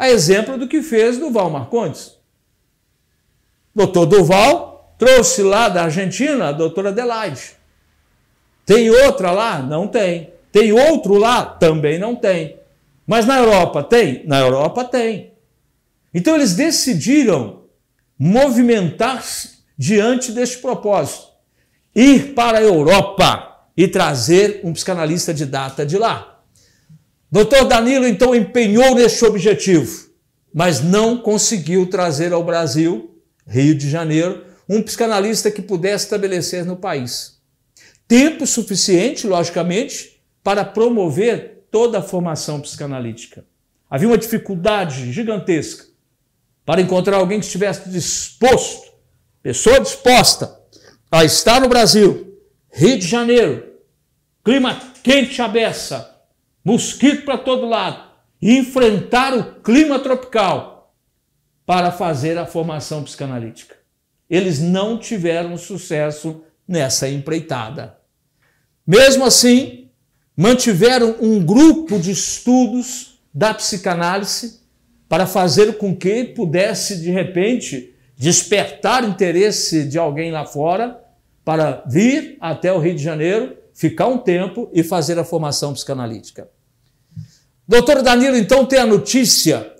a exemplo do que fez Duval Marcondes. Doutor Duval trouxe lá da Argentina a doutora Adelaide. Tem outra lá? Não tem. Tem outro lá? Também não tem. Mas na Europa tem? Na Europa tem. Então eles decidiram movimentar-se diante deste propósito. Ir para a Europa e trazer um psicanalista de data de lá. Doutor Danilo então empenhou neste objetivo, mas não conseguiu trazer ao Brasil, Rio de Janeiro, um psicanalista que pudesse estabelecer no país. Tempo suficiente, logicamente, para promover toda a formação psicanalítica. Havia uma dificuldade gigantesca para encontrar alguém que estivesse disposto, pessoa disposta, a estar no Brasil, Rio de Janeiro, clima quente à beça, mosquito para todo lado, enfrentar o clima tropical para fazer a formação psicanalítica. Eles não tiveram sucesso nessa empreitada. Mesmo assim, mantiveram um grupo de estudos da psicanálise para fazer com que pudesse, de repente, despertar interesse de alguém lá fora para vir até o Rio de Janeiro ficar um tempo e fazer a formação psicanalítica. Doutor Danilo, então tem a notícia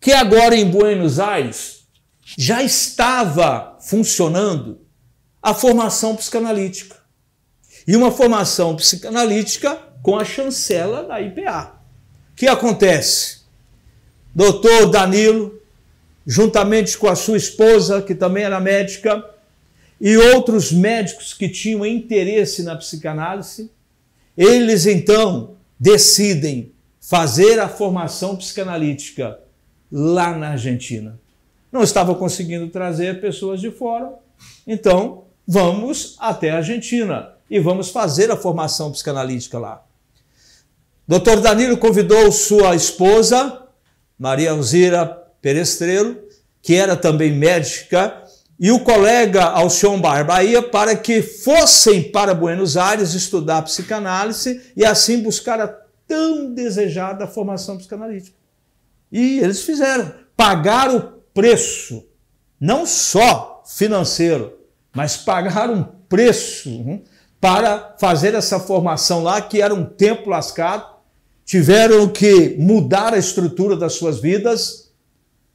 que agora em Buenos Aires já estava funcionando a formação psicanalítica. E uma formação psicanalítica com a chancela da IPA. O que acontece? Doutor Danilo, juntamente com a sua esposa, que também era médica, e outros médicos que tinham interesse na psicanálise, eles então decidem fazer a formação psicanalítica lá na Argentina. Não estavam conseguindo trazer pessoas de fora, então vamos até a Argentina e vamos fazer a formação psicanalítica lá. Dr. Danilo convidou sua esposa, Maria Alzira Perestrelo, que era também médica e o colega Alcion Barbaia para que fossem para Buenos Aires estudar psicanálise e assim buscar a tão desejada formação psicanalítica. E eles fizeram, pagaram o preço, não só financeiro, mas pagaram um preço hum, para fazer essa formação lá, que era um tempo lascado, tiveram que mudar a estrutura das suas vidas,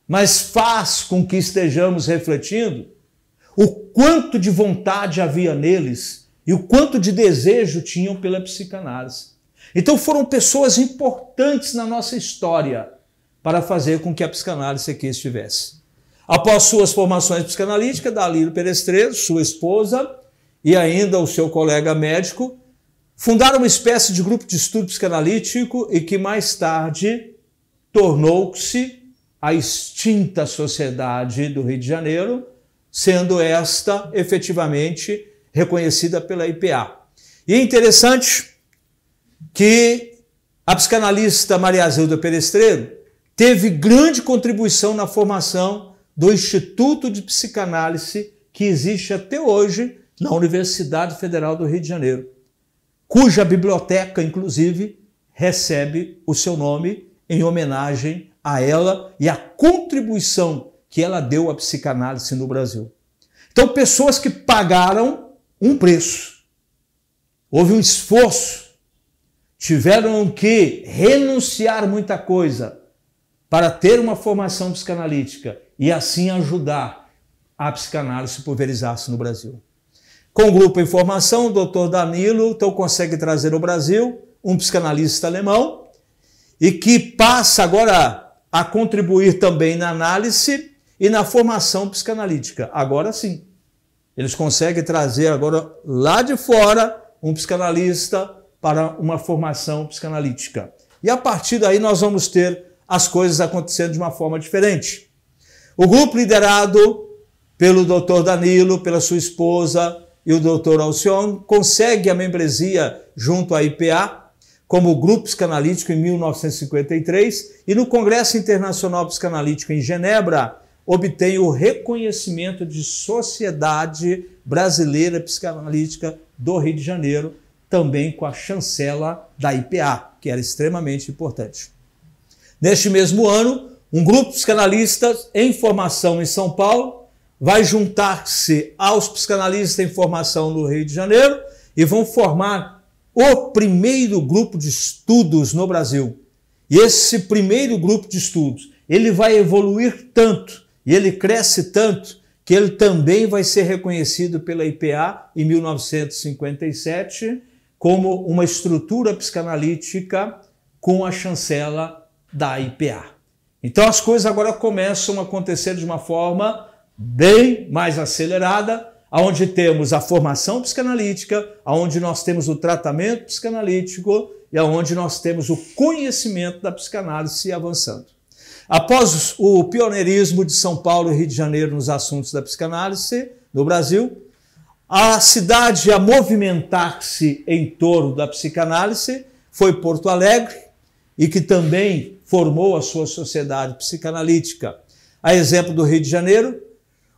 mas faz com que estejamos refletindo quanto de vontade havia neles e o quanto de desejo tinham pela psicanálise. Então foram pessoas importantes na nossa história para fazer com que a psicanálise aqui estivesse. Após suas formações psicanalíticas, Dalilo Perestrelo, sua esposa e ainda o seu colega médico, fundaram uma espécie de grupo de estudo psicanalítico e que mais tarde tornou-se a extinta Sociedade do Rio de Janeiro, sendo esta efetivamente reconhecida pela IPA. E é interessante que a psicanalista Maria Zilda Perestreiro teve grande contribuição na formação do Instituto de Psicanálise que existe até hoje na Universidade Federal do Rio de Janeiro, cuja biblioteca, inclusive, recebe o seu nome em homenagem a ela e a contribuição que ela deu à psicanálise no Brasil. Então, pessoas que pagaram um preço, houve um esforço, tiveram que renunciar muita coisa para ter uma formação psicanalítica e assim ajudar a psicanálise pulverizar-se no Brasil. Com o grupo em formação, o doutor Danilo então consegue trazer ao Brasil um psicanalista alemão e que passa agora a contribuir também na análise e na formação psicanalítica, agora sim. Eles conseguem trazer agora lá de fora um psicanalista para uma formação psicanalítica. E a partir daí nós vamos ter as coisas acontecendo de uma forma diferente. O grupo liderado pelo Dr. Danilo, pela sua esposa e o Dr. Alcione consegue a membresia junto à IPA como grupo psicanalítico em 1953 e no Congresso Internacional Psicanalítico em Genebra, obtém o reconhecimento de Sociedade Brasileira Psicanalítica do Rio de Janeiro, também com a chancela da IPA, que era extremamente importante. Neste mesmo ano, um grupo de psicanalistas em formação em São Paulo vai juntar-se aos psicanalistas em formação no Rio de Janeiro e vão formar o primeiro grupo de estudos no Brasil. E esse primeiro grupo de estudos, ele vai evoluir tanto e ele cresce tanto que ele também vai ser reconhecido pela IPA em 1957 como uma estrutura psicanalítica com a chancela da IPA. Então as coisas agora começam a acontecer de uma forma bem mais acelerada, aonde temos a formação psicanalítica, aonde nós temos o tratamento psicanalítico e aonde nós temos o conhecimento da psicanálise avançando. Após o pioneirismo de São Paulo e Rio de Janeiro nos assuntos da psicanálise no Brasil, a cidade a movimentar-se em torno da psicanálise foi Porto Alegre, e que também formou a sua sociedade psicanalítica. A exemplo do Rio de Janeiro,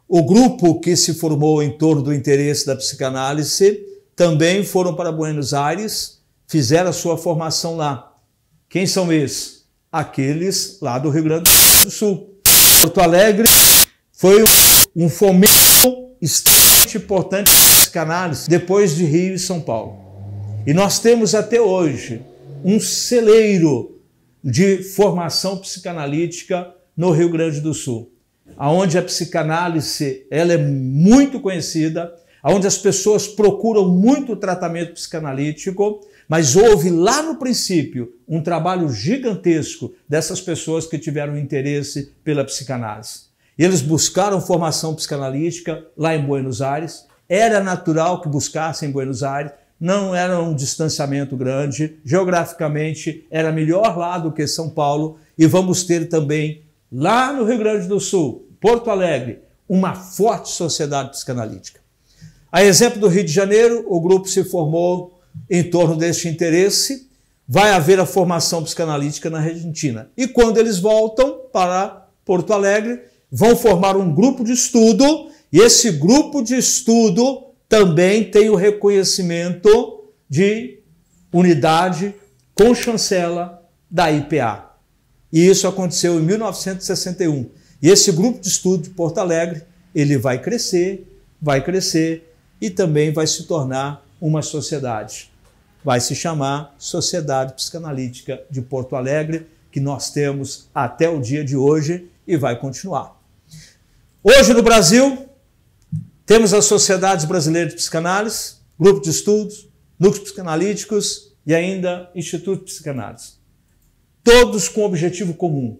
o grupo que se formou em torno do interesse da psicanálise também foram para Buenos Aires, fizeram a sua formação lá. Quem são esses? aqueles lá do Rio Grande do Sul. Porto Alegre foi um fomento extremamente importante para canários, depois de Rio e São Paulo. E nós temos até hoje um celeiro de formação psicanalítica no Rio Grande do Sul, aonde a psicanálise ela é muito conhecida, aonde as pessoas procuram muito tratamento psicanalítico, mas houve lá no princípio um trabalho gigantesco dessas pessoas que tiveram interesse pela psicanálise. Eles buscaram formação psicanalítica lá em Buenos Aires. Era natural que buscassem em Buenos Aires, não era um distanciamento grande, geograficamente era melhor lá do que São Paulo, e vamos ter também lá no Rio Grande do Sul, Porto Alegre, uma forte sociedade psicanalítica. A exemplo do Rio de Janeiro, o grupo se formou em torno deste interesse, vai haver a formação psicanalítica na Argentina. E quando eles voltam para Porto Alegre, vão formar um grupo de estudo, e esse grupo de estudo também tem o reconhecimento de unidade com chancela da IPA. E isso aconteceu em 1961. E esse grupo de estudo de Porto Alegre, ele vai crescer, vai crescer e também vai se tornar uma sociedade. Vai se chamar Sociedade Psicanalítica de Porto Alegre, que nós temos até o dia de hoje e vai continuar. Hoje no Brasil, temos as Sociedades Brasileiras de Psicanálise, Grupo de Estudos, Núcleos Psicanalíticos e ainda Instituto de Psicanálise. Todos com o objetivo comum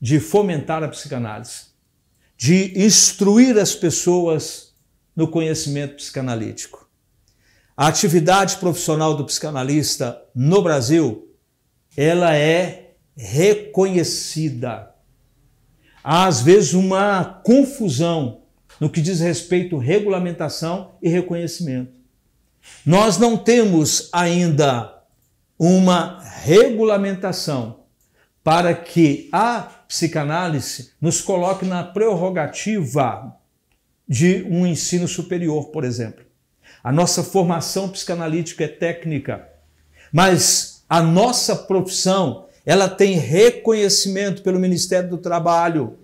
de fomentar a psicanálise, de instruir as pessoas no conhecimento psicanalítico a atividade profissional do psicanalista no Brasil, ela é reconhecida. Há às vezes uma confusão no que diz respeito à regulamentação e reconhecimento. Nós não temos ainda uma regulamentação para que a psicanálise nos coloque na prerrogativa de um ensino superior, por exemplo. A nossa formação psicanalítica é técnica, mas a nossa profissão, ela tem reconhecimento pelo Ministério do Trabalho.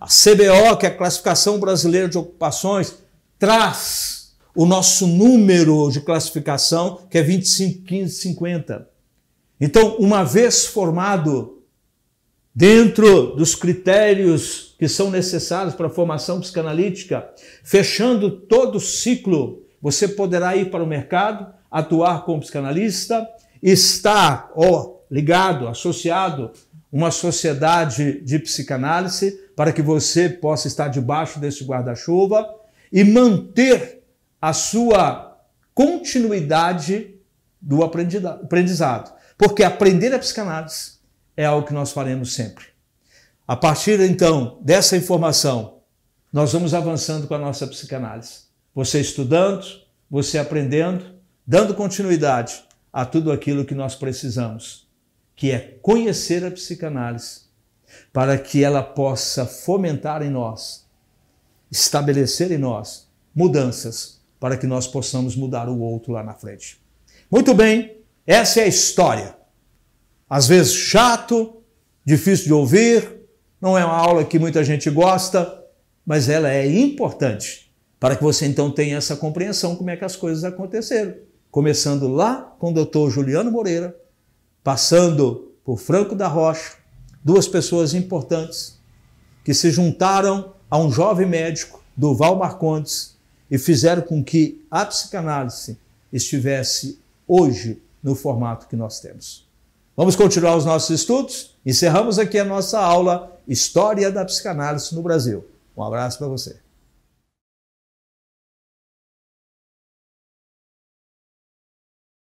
A CBO, que é a Classificação Brasileira de Ocupações, traz o nosso número de classificação, que é 25, 15, 50. Então, uma vez formado, dentro dos critérios que são necessários para a formação psicanalítica, fechando todo o ciclo você poderá ir para o mercado, atuar como psicanalista, estar ligado, associado uma sociedade de psicanálise para que você possa estar debaixo desse guarda-chuva e manter a sua continuidade do aprendizado. Porque aprender a psicanálise é algo que nós faremos sempre. A partir então dessa informação, nós vamos avançando com a nossa psicanálise. Você estudando, você aprendendo, dando continuidade a tudo aquilo que nós precisamos, que é conhecer a psicanálise, para que ela possa fomentar em nós, estabelecer em nós mudanças, para que nós possamos mudar o outro lá na frente. Muito bem, essa é a história. Às vezes chato, difícil de ouvir, não é uma aula que muita gente gosta, mas ela é importante para que você então tenha essa compreensão como é que as coisas aconteceram. Começando lá com o doutor Juliano Moreira, passando por Franco da Rocha, duas pessoas importantes que se juntaram a um jovem médico, Duval Marcondes, e fizeram com que a psicanálise estivesse hoje no formato que nós temos. Vamos continuar os nossos estudos? Encerramos aqui a nossa aula História da Psicanálise no Brasil. Um abraço para você.